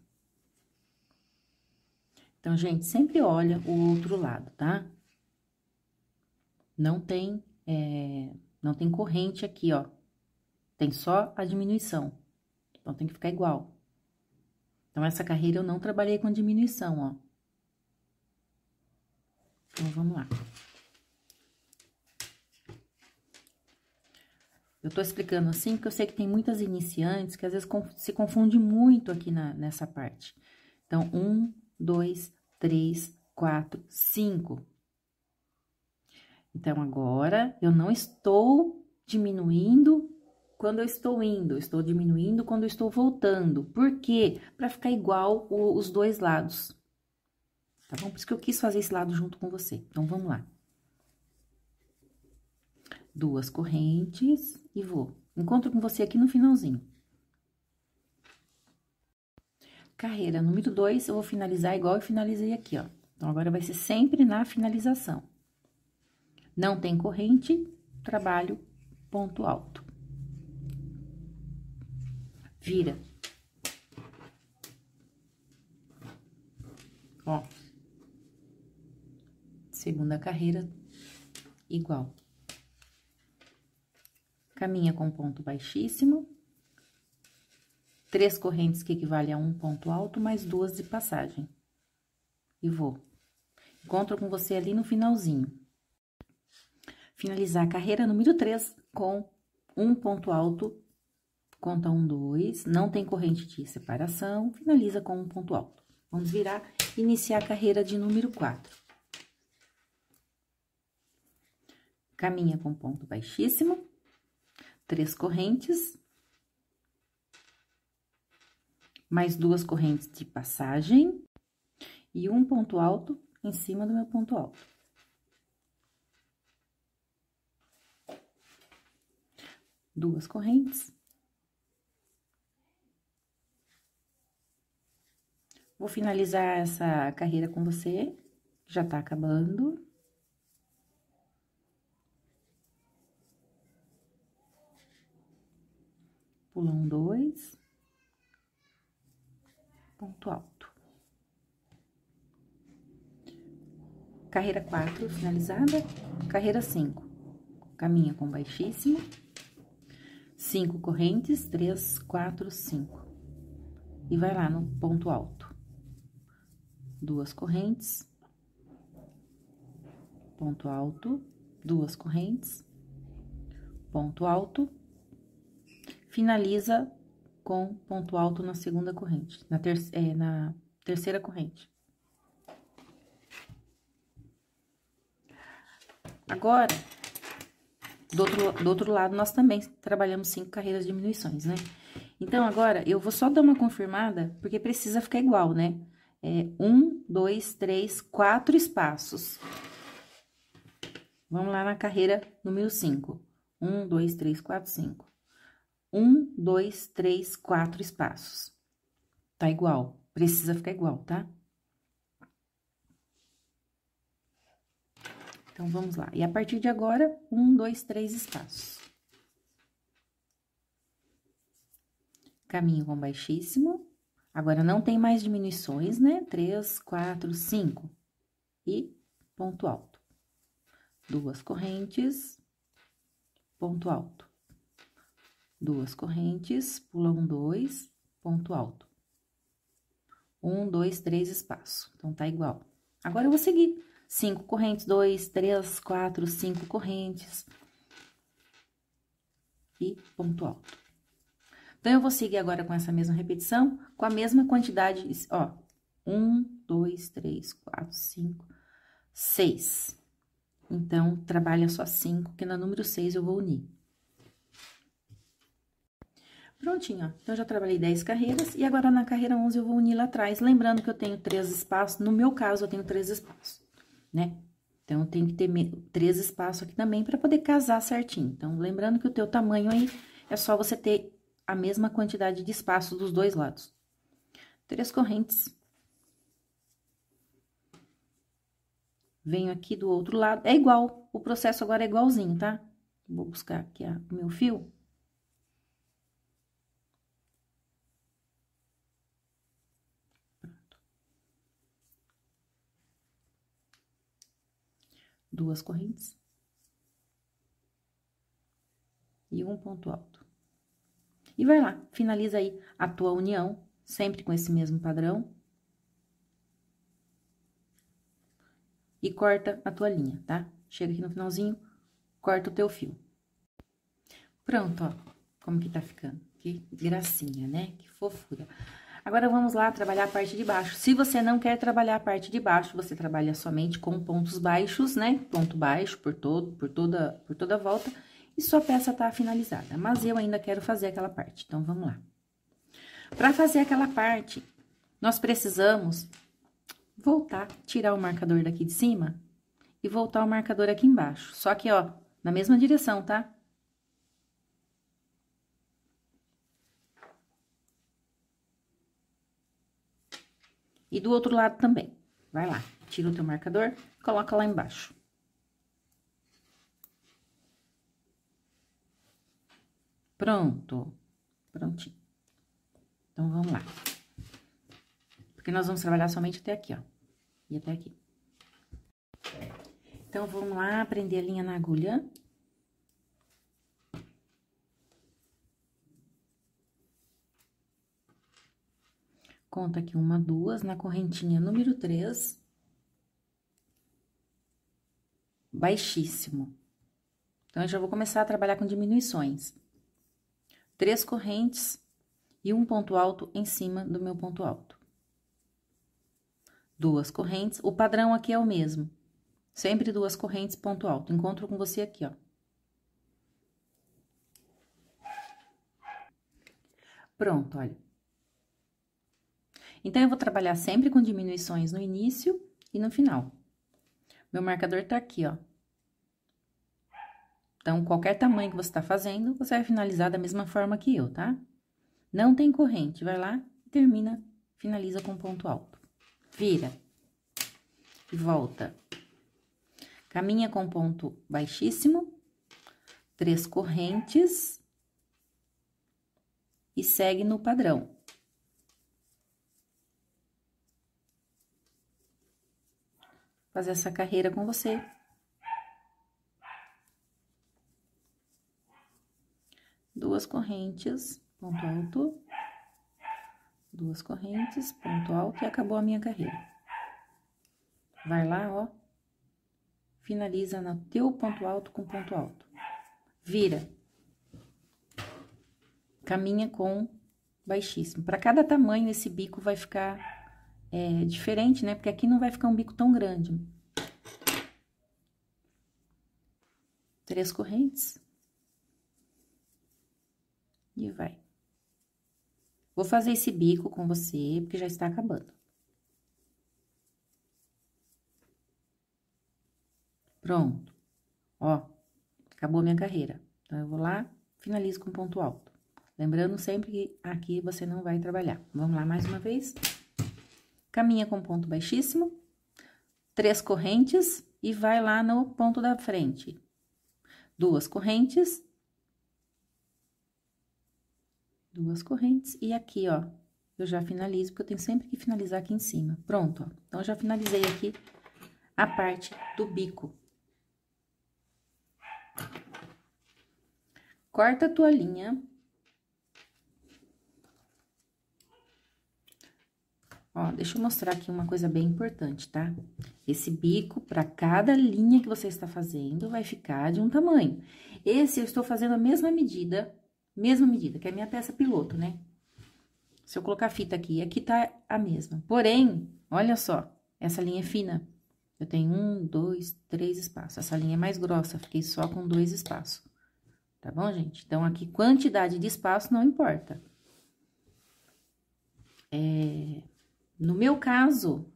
Então, gente, sempre olha o outro lado, tá? Não tem, é, não tem corrente aqui, ó. Tem só a diminuição. Então, tem que ficar igual. Então, essa carreira eu não trabalhei com diminuição, ó. Então, vamos lá. Eu tô explicando assim, porque eu sei que tem muitas iniciantes que às vezes se confunde muito aqui na, nessa parte. Então, um, dois, três, quatro, cinco. Então, agora, eu não estou diminuindo quando eu estou indo, estou diminuindo quando eu estou voltando. Por quê? Para ficar igual o, os dois lados. Tá bom? Por isso que eu quis fazer esse lado junto com você. Então, vamos lá duas correntes e vou. Encontro com você aqui no finalzinho. Carreira número 2, eu vou finalizar igual eu finalizei aqui, ó. Então, agora vai ser sempre na finalização. Não tem corrente, trabalho ponto alto. Vira. Ó. Segunda carreira, igual. Caminha com ponto baixíssimo. Três correntes que equivale a um ponto alto, mais duas de passagem. E vou. Encontro com você ali no finalzinho. Finalizar a carreira número 3 com um ponto alto, conta um, dois, não tem corrente de separação, finaliza com um ponto alto. Vamos virar, iniciar a carreira de número 4. Caminha com ponto baixíssimo três correntes, mais duas correntes de passagem e um ponto alto em cima do meu ponto alto. Duas correntes. Vou finalizar essa carreira com você, já tá acabando. pular um, dois, ponto alto. Carreira quatro finalizada, carreira cinco. caminha com baixíssimo, cinco correntes, três, quatro, cinco. e vai lá no ponto alto. Duas correntes, ponto alto, duas correntes, ponto alto, finaliza com ponto alto na segunda corrente, na, ter é, na terceira corrente. Agora, do outro, do outro lado, nós também trabalhamos cinco carreiras de diminuições, né? Então, agora, eu vou só dar uma confirmada, porque precisa ficar igual, né? É, um, dois, três, quatro espaços. Vamos lá na carreira número cinco. Um, dois, três, quatro, cinco. Um, dois, três, quatro espaços. Tá igual, precisa ficar igual, tá? Então, vamos lá. E a partir de agora, um, dois, três espaços. Caminho com baixíssimo. Agora, não tem mais diminuições, né? Três, quatro, cinco. E ponto alto. Duas correntes, ponto alto duas correntes, pula um, dois, ponto alto. Um, dois, três, espaço. Então, tá igual. Agora, eu vou seguir. Cinco correntes, dois, três, quatro, cinco correntes. E ponto alto. Então, eu vou seguir agora com essa mesma repetição, com a mesma quantidade, ó. Um, dois, três, quatro, cinco, seis. Então, trabalha só cinco, que no número seis eu vou unir. Prontinho, ó. Então, já trabalhei 10 carreiras e agora na carreira 11 eu vou unir lá atrás. Lembrando que eu tenho três espaços, no meu caso, eu tenho três espaços, né? Então, tem que ter três espaços aqui também para poder casar certinho. Então, lembrando que o teu tamanho aí é só você ter a mesma quantidade de espaço dos dois lados. Três correntes. Venho aqui do outro lado, é igual, o processo agora é igualzinho, tá? Vou buscar aqui o meu fio. duas correntes e um ponto alto. E vai lá, finaliza aí a tua união, sempre com esse mesmo padrão. E corta a tua linha, tá? Chega aqui no finalzinho, corta o teu fio. Pronto, ó, como que tá ficando. Que gracinha, né? Que fofura. Agora, vamos lá trabalhar a parte de baixo. Se você não quer trabalhar a parte de baixo, você trabalha somente com pontos baixos, né? Ponto baixo por, todo, por, toda, por toda a volta, e sua peça tá finalizada. Mas eu ainda quero fazer aquela parte, então, vamos lá. Para fazer aquela parte, nós precisamos voltar, tirar o marcador daqui de cima e voltar o marcador aqui embaixo. Só que, ó, na mesma direção, tá? E do outro lado também. Vai lá, tira o teu marcador, coloca lá embaixo. Pronto. Prontinho. Então, vamos lá. Porque nós vamos trabalhar somente até aqui, ó. E até aqui. Então, vamos lá prender a linha na agulha. Conta aqui uma, duas, na correntinha número três, baixíssimo. Então, eu já vou começar a trabalhar com diminuições. Três correntes e um ponto alto em cima do meu ponto alto. Duas correntes, o padrão aqui é o mesmo. Sempre duas correntes, ponto alto. Encontro com você aqui, ó. Pronto, olha. Então, eu vou trabalhar sempre com diminuições no início e no final. Meu marcador tá aqui, ó. Então, qualquer tamanho que você tá fazendo, você vai finalizar da mesma forma que eu, tá? Não tem corrente, vai lá termina, finaliza com ponto alto. Vira. E volta. Caminha com ponto baixíssimo, três correntes e segue no padrão. fazer essa carreira com você. Duas correntes, ponto alto. Duas correntes, ponto alto e acabou a minha carreira. Vai lá, ó. Finaliza no teu ponto alto com ponto alto. Vira. Caminha com baixíssimo. Para cada tamanho, esse bico vai ficar é, diferente, né? Porque aqui não vai ficar um bico tão grande. Três correntes. E vai. Vou fazer esse bico com você, porque já está acabando. Pronto. Ó, acabou a minha carreira. Então, eu vou lá, finalizo com ponto alto. Lembrando sempre que aqui você não vai trabalhar. Vamos lá mais uma vez. Caminha com ponto baixíssimo, três correntes e vai lá no ponto da frente. Duas correntes. Duas correntes e aqui, ó, eu já finalizo, porque eu tenho sempre que finalizar aqui em cima. Pronto, ó. Então, eu já finalizei aqui a parte do bico. Corta a tua linha Ó, deixa eu mostrar aqui uma coisa bem importante, tá? Esse bico, para cada linha que você está fazendo, vai ficar de um tamanho. Esse eu estou fazendo a mesma medida, mesma medida, que é a minha peça piloto, né? Se eu colocar a fita aqui, aqui tá a mesma. Porém, olha só, essa linha é fina. Eu tenho um, dois, três espaços. Essa linha é mais grossa, fiquei só com dois espaços. Tá bom, gente? Então, aqui, quantidade de espaço não importa. É... No meu caso,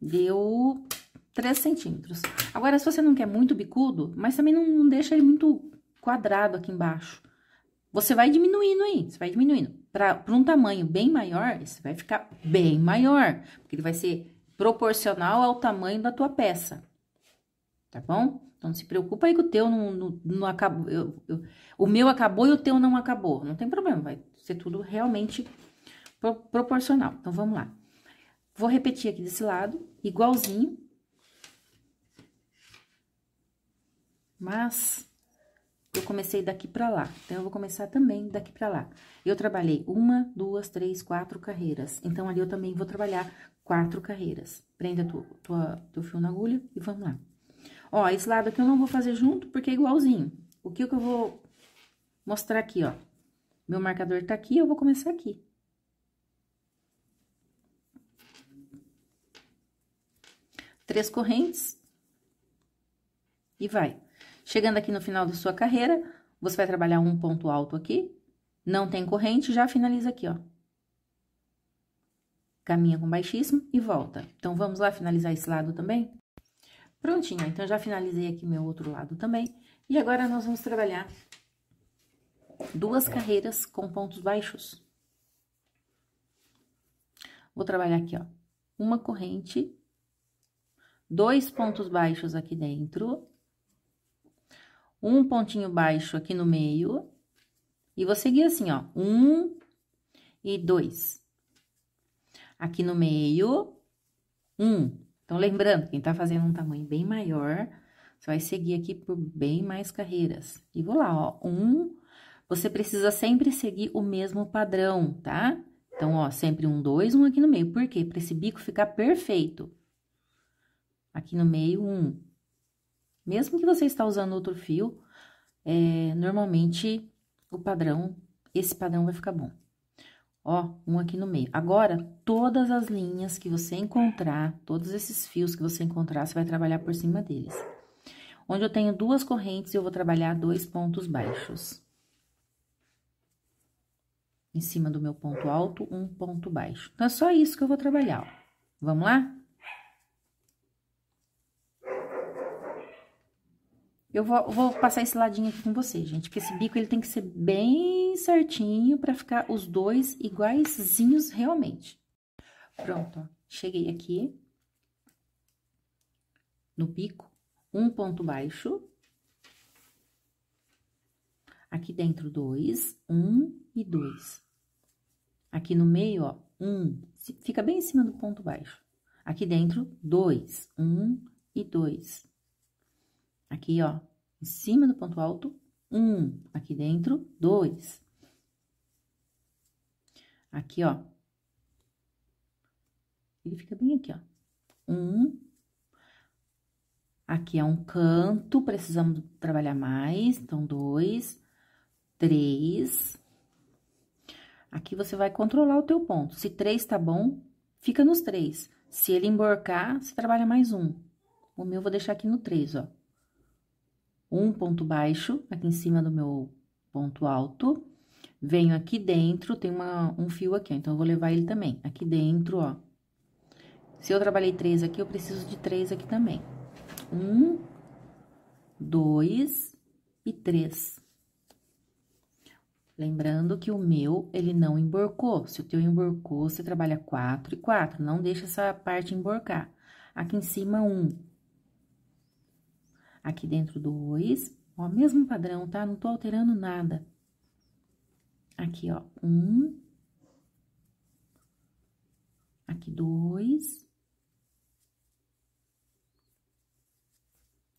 deu 3 centímetros. Agora, se você não quer muito bicudo, mas também não, não deixa ele muito quadrado aqui embaixo. Você vai diminuindo aí, você vai diminuindo. Para um tamanho bem maior, esse vai ficar bem maior, porque ele vai ser proporcional ao tamanho da tua peça, tá bom? Então, não se preocupa aí que o teu não, não, não acabou, eu, eu, o meu acabou e o teu não acabou, não tem problema, vai ser tudo realmente proporcional. Então, vamos lá. Vou repetir aqui desse lado, igualzinho. Mas, eu comecei daqui pra lá, então, eu vou começar também daqui pra lá. Eu trabalhei uma, duas, três, quatro carreiras. Então, ali eu também vou trabalhar quatro carreiras. Prenda tua, tua, teu fio na agulha e vamos lá. Ó, esse lado aqui eu não vou fazer junto, porque é igualzinho. O que que eu vou mostrar aqui, ó? Meu marcador tá aqui, eu vou começar aqui. três correntes e vai. Chegando aqui no final da sua carreira, você vai trabalhar um ponto alto aqui, não tem corrente, já finaliza aqui, ó. Caminha com baixíssimo e volta. Então, vamos lá finalizar esse lado também? Prontinho, então já finalizei aqui meu outro lado também. E agora, nós vamos trabalhar duas carreiras com pontos baixos. Vou trabalhar aqui, ó, uma corrente dois pontos baixos aqui dentro, um pontinho baixo aqui no meio, e vou seguir assim, ó, um e dois. Aqui no meio, um. Então, lembrando, quem tá fazendo um tamanho bem maior, você vai seguir aqui por bem mais carreiras. E vou lá, ó, um. Você precisa sempre seguir o mesmo padrão, tá? Então, ó, sempre um, dois, um aqui no meio. Por quê? Pra esse bico ficar perfeito. Aqui no meio, um. Mesmo que você está usando outro fio, é, normalmente o padrão, esse padrão vai ficar bom. Ó, um aqui no meio. Agora, todas as linhas que você encontrar, todos esses fios que você encontrar, você vai trabalhar por cima deles. Onde eu tenho duas correntes, eu vou trabalhar dois pontos baixos. Em cima do meu ponto alto, um ponto baixo. Então, é só isso que eu vou trabalhar, ó. Vamos lá? Eu vou, vou, passar esse ladinho aqui com vocês, gente, porque esse bico ele tem que ser bem certinho para ficar os dois iguaizinhos realmente. Pronto, ó, cheguei aqui no bico, um ponto baixo. Aqui dentro, dois, um e dois. Aqui no meio, ó, um, fica bem em cima do ponto baixo. Aqui dentro, dois, um e dois. Aqui, ó, em cima do ponto alto, um. Aqui dentro, dois. Aqui, ó. Ele fica bem aqui, ó. Um. Aqui é um canto, precisamos trabalhar mais. Então, dois, três. Aqui você vai controlar o teu ponto. Se três tá bom, fica nos três. Se ele emborcar, você trabalha mais um. O meu eu vou deixar aqui no três, ó um ponto baixo aqui em cima do meu ponto alto, venho aqui dentro, tem uma, um fio aqui, ó, então eu vou levar ele também, aqui dentro, ó. Se eu trabalhei três aqui, eu preciso de três aqui também. Um, dois e três. Lembrando que o meu, ele não emborcou. Se o teu emborcou, você trabalha quatro e quatro. Não deixa essa parte emborcar. Aqui em cima, um. Aqui dentro, dois. Ó, mesmo padrão, tá? Não tô alterando nada. Aqui, ó, um. Aqui, dois.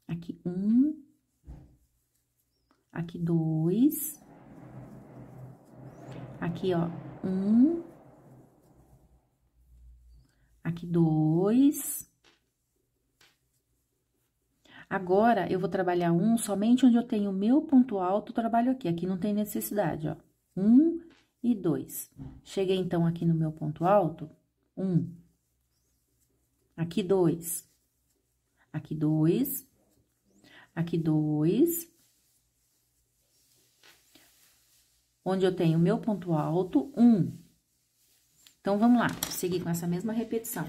Aqui, um. Aqui, dois. Aqui, ó, um. Aqui, dois Agora, eu vou trabalhar um somente onde eu tenho o meu ponto alto, trabalho aqui. Aqui não tem necessidade, ó. Um e dois. Cheguei, então, aqui no meu ponto alto. Um. Aqui, dois. Aqui, dois. Aqui, dois. Onde eu tenho o meu ponto alto, um. Então, vamos lá. Seguir com essa mesma repetição.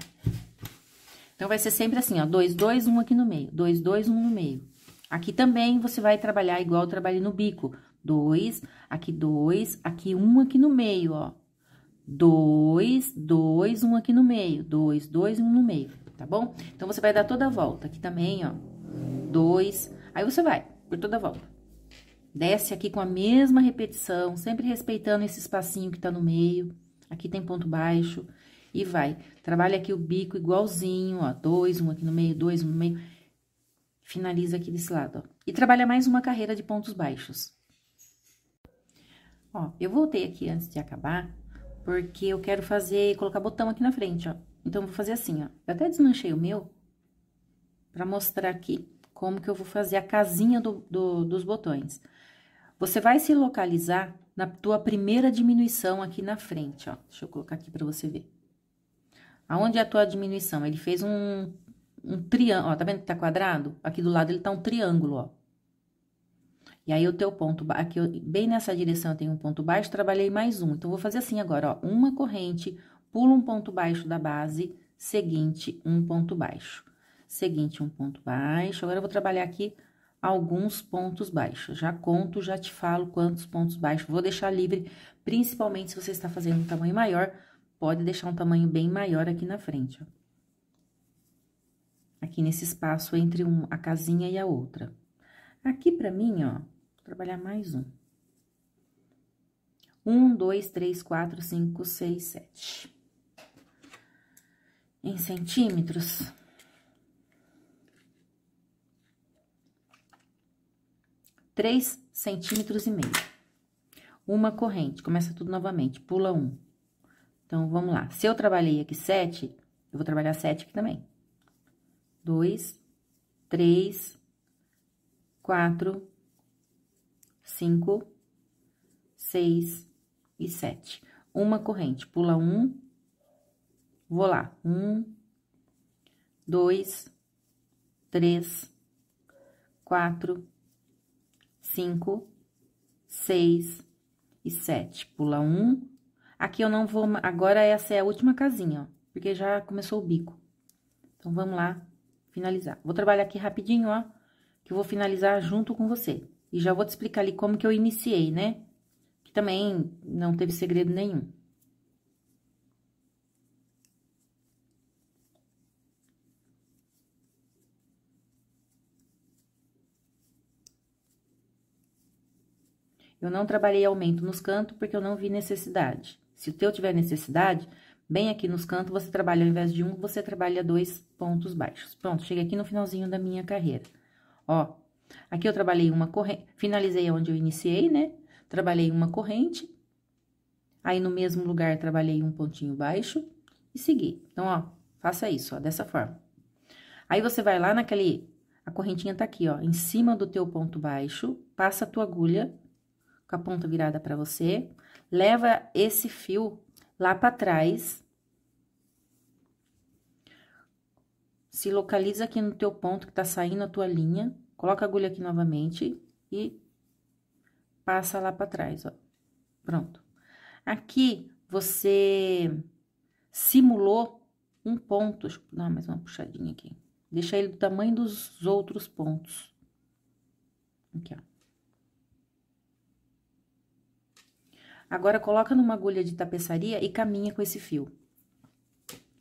Então, vai ser sempre assim, ó, dois, dois, um aqui no meio, dois, dois, um no meio. Aqui também você vai trabalhar igual eu trabalhei no bico, dois, aqui dois, aqui um aqui no meio, ó. Dois, dois, um aqui no meio, dois, dois, um no meio, tá bom? Então, você vai dar toda a volta, aqui também, ó, dois, aí você vai por toda a volta. Desce aqui com a mesma repetição, sempre respeitando esse espacinho que tá no meio. Aqui tem ponto baixo, e vai. Trabalha aqui o bico igualzinho, ó, dois, um aqui no meio, dois, um no meio. Finaliza aqui desse lado, ó. E trabalha mais uma carreira de pontos baixos. Ó, eu voltei aqui antes de acabar, porque eu quero fazer, colocar botão aqui na frente, ó. Então, eu vou fazer assim, ó. Eu até desmanchei o meu, pra mostrar aqui como que eu vou fazer a casinha do, do, dos botões. Você vai se localizar na tua primeira diminuição aqui na frente, ó. Deixa eu colocar aqui pra você ver. Aonde é a tua diminuição? Ele fez um, um triângulo, ó, tá vendo que tá quadrado? Aqui do lado ele tá um triângulo, ó. E aí, o teu ponto, aqui, bem nessa direção, eu tenho um ponto baixo, trabalhei mais um. Então, vou fazer assim agora, ó, uma corrente, pulo um ponto baixo da base, seguinte, um ponto baixo. Seguinte, um ponto baixo. Agora, eu vou trabalhar aqui alguns pontos baixos. Já conto, já te falo quantos pontos baixos. Vou deixar livre, principalmente se você está fazendo um tamanho maior, pode deixar um tamanho bem maior aqui na frente, ó. Aqui nesse espaço entre um, a casinha e a outra. Aqui pra mim, ó, vou trabalhar mais um. Um, dois, três, quatro, cinco, seis, sete. Em centímetros, três centímetros e meio. Uma corrente, começa tudo novamente, pula um então, vamos lá. Se eu trabalhei aqui sete, eu vou trabalhar sete aqui também. Dois, três, quatro, cinco, seis e sete. Uma corrente. Pula um, vou lá. Um, dois, três, quatro, cinco, seis e sete. Pula um, Aqui eu não vou... Agora essa é a última casinha, ó. Porque já começou o bico. Então, vamos lá finalizar. Vou trabalhar aqui rapidinho, ó. Que eu vou finalizar junto com você. E já vou te explicar ali como que eu iniciei, né? Que também não teve segredo nenhum. Eu não trabalhei aumento nos cantos porque eu não vi necessidade. Se o teu tiver necessidade, bem aqui nos cantos, você trabalha ao invés de um, você trabalha dois pontos baixos. Pronto, cheguei aqui no finalzinho da minha carreira. Ó, aqui eu trabalhei uma corrente, finalizei onde eu iniciei, né? Trabalhei uma corrente, aí no mesmo lugar trabalhei um pontinho baixo e segui. Então, ó, faça isso, ó, dessa forma. Aí você vai lá naquele, a correntinha tá aqui, ó, em cima do teu ponto baixo, passa a tua agulha com a ponta virada para você, leva esse fio lá para trás. Se localiza aqui no teu ponto que tá saindo a tua linha, coloca a agulha aqui novamente e passa lá para trás, ó. Pronto. Aqui você simulou um ponto, deixa eu dar mais uma puxadinha aqui. Deixa ele do tamanho dos outros pontos. Aqui, ó. Agora, coloca numa agulha de tapeçaria e caminha com esse fio.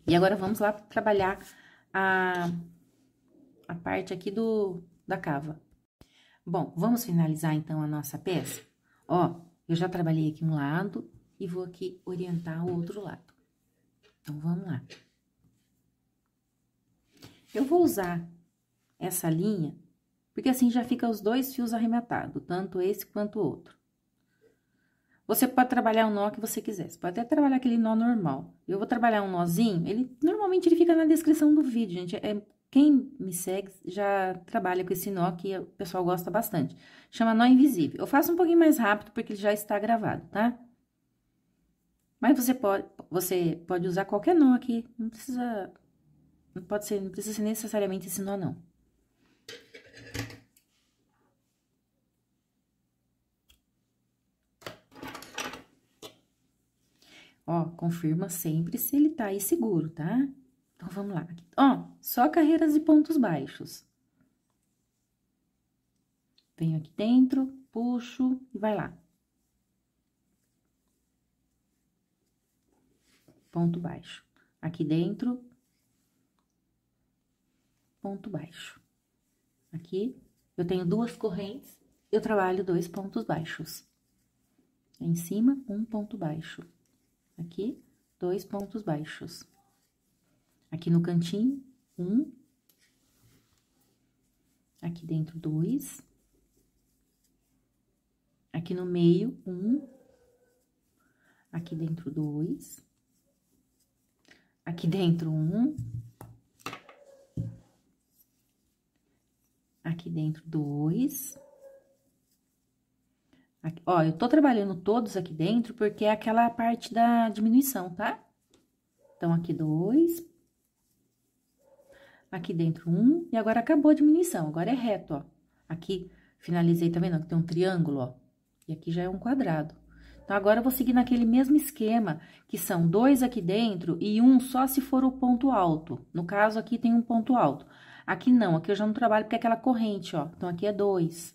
E agora, vamos lá trabalhar a, a parte aqui do, da cava. Bom, vamos finalizar, então, a nossa peça? Ó, eu já trabalhei aqui um lado e vou aqui orientar o outro lado. Então, vamos lá. Eu vou usar essa linha, porque assim já fica os dois fios arrematados, tanto esse quanto o outro. Você pode trabalhar o nó que você quiser, você pode até trabalhar aquele nó normal. Eu vou trabalhar um nozinho, ele normalmente ele fica na descrição do vídeo, gente. É, quem me segue já trabalha com esse nó que o pessoal gosta bastante. Chama nó invisível. Eu faço um pouquinho mais rápido porque ele já está gravado, tá? Mas você pode, você pode usar qualquer nó aqui, não precisa não pode ser, não precisa ser necessariamente esse nó não. Ó, confirma sempre se ele tá aí seguro, tá? Então, vamos lá. Ó, só carreiras de pontos baixos. Venho aqui dentro, puxo e vai lá. Ponto baixo. Aqui dentro, ponto baixo. Aqui, eu tenho duas correntes, eu trabalho dois pontos baixos. Em cima, um ponto baixo. Aqui, dois pontos baixos. Aqui no cantinho, um. Aqui dentro, dois. Aqui no meio, um. Aqui dentro, dois. Aqui dentro, um. Aqui dentro, dois Aqui, ó, eu tô trabalhando todos aqui dentro porque é aquela parte da diminuição, tá? Então, aqui dois. Aqui dentro um. E agora acabou a diminuição, agora é reto, ó. Aqui, finalizei, tá vendo? Tem um triângulo, ó. E aqui já é um quadrado. Então, agora eu vou seguir naquele mesmo esquema, que são dois aqui dentro e um só se for o ponto alto. No caso, aqui tem um ponto alto. Aqui não, aqui eu já não trabalho porque é aquela corrente, ó. Então, aqui é dois.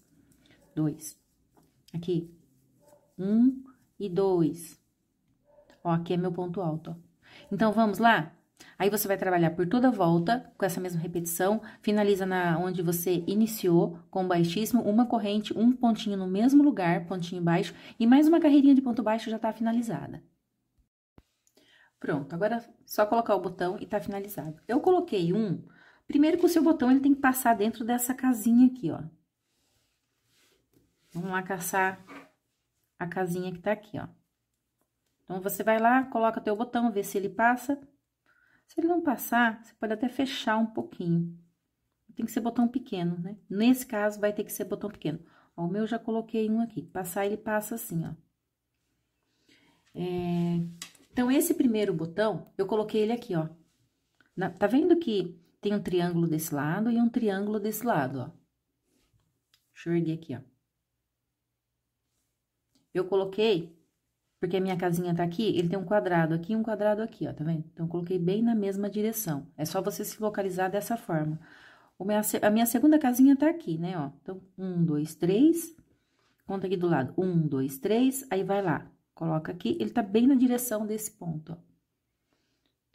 Dois. Aqui. Um e dois. Ó, aqui é meu ponto alto, ó. Então, vamos lá? Aí, você vai trabalhar por toda a volta, com essa mesma repetição, finaliza na onde você iniciou, com baixíssimo, uma corrente, um pontinho no mesmo lugar, pontinho baixo, e mais uma carreirinha de ponto baixo já tá finalizada. Pronto, agora é só colocar o botão e tá finalizado. Eu coloquei um, primeiro que o seu botão ele tem que passar dentro dessa casinha aqui, ó, Vamos lá caçar a casinha que tá aqui, ó. Então, você vai lá, coloca teu botão, vê se ele passa. Se ele não passar, você pode até fechar um pouquinho. Tem que ser botão pequeno, né? Nesse caso, vai ter que ser botão pequeno. Ó, o meu já coloquei um aqui. Passar, ele passa assim, ó. É... Então, esse primeiro botão, eu coloquei ele aqui, ó. Na... Tá vendo que tem um triângulo desse lado e um triângulo desse lado, ó. Deixa eu erguer aqui, ó. Eu coloquei, porque a minha casinha tá aqui, ele tem um quadrado aqui e um quadrado aqui, ó, tá vendo? Então, eu coloquei bem na mesma direção. É só você se localizar dessa forma. Minha, a minha segunda casinha tá aqui, né, ó. Então, um, dois, três, conta aqui do lado, um, dois, três, aí vai lá, coloca aqui, ele tá bem na direção desse ponto, ó.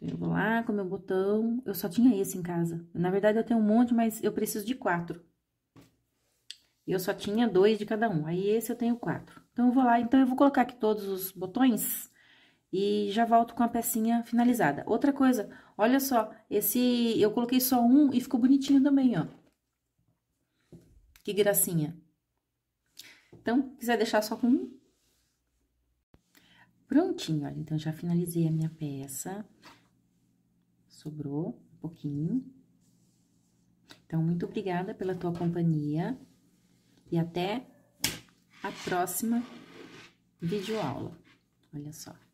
Então, eu vou lá com meu botão, eu só tinha esse em casa. Na verdade, eu tenho um monte, mas eu preciso de quatro. E eu só tinha dois de cada um. Aí esse eu tenho quatro. Então, eu vou lá. Então, eu vou colocar aqui todos os botões e já volto com a pecinha finalizada. Outra coisa, olha só, esse eu coloquei só um e ficou bonitinho também, ó. Que gracinha. Então, quiser deixar só com um. Prontinho, olha, então já finalizei a minha peça. Sobrou um pouquinho. Então, muito obrigada pela tua companhia. E até a próxima videoaula. Olha só.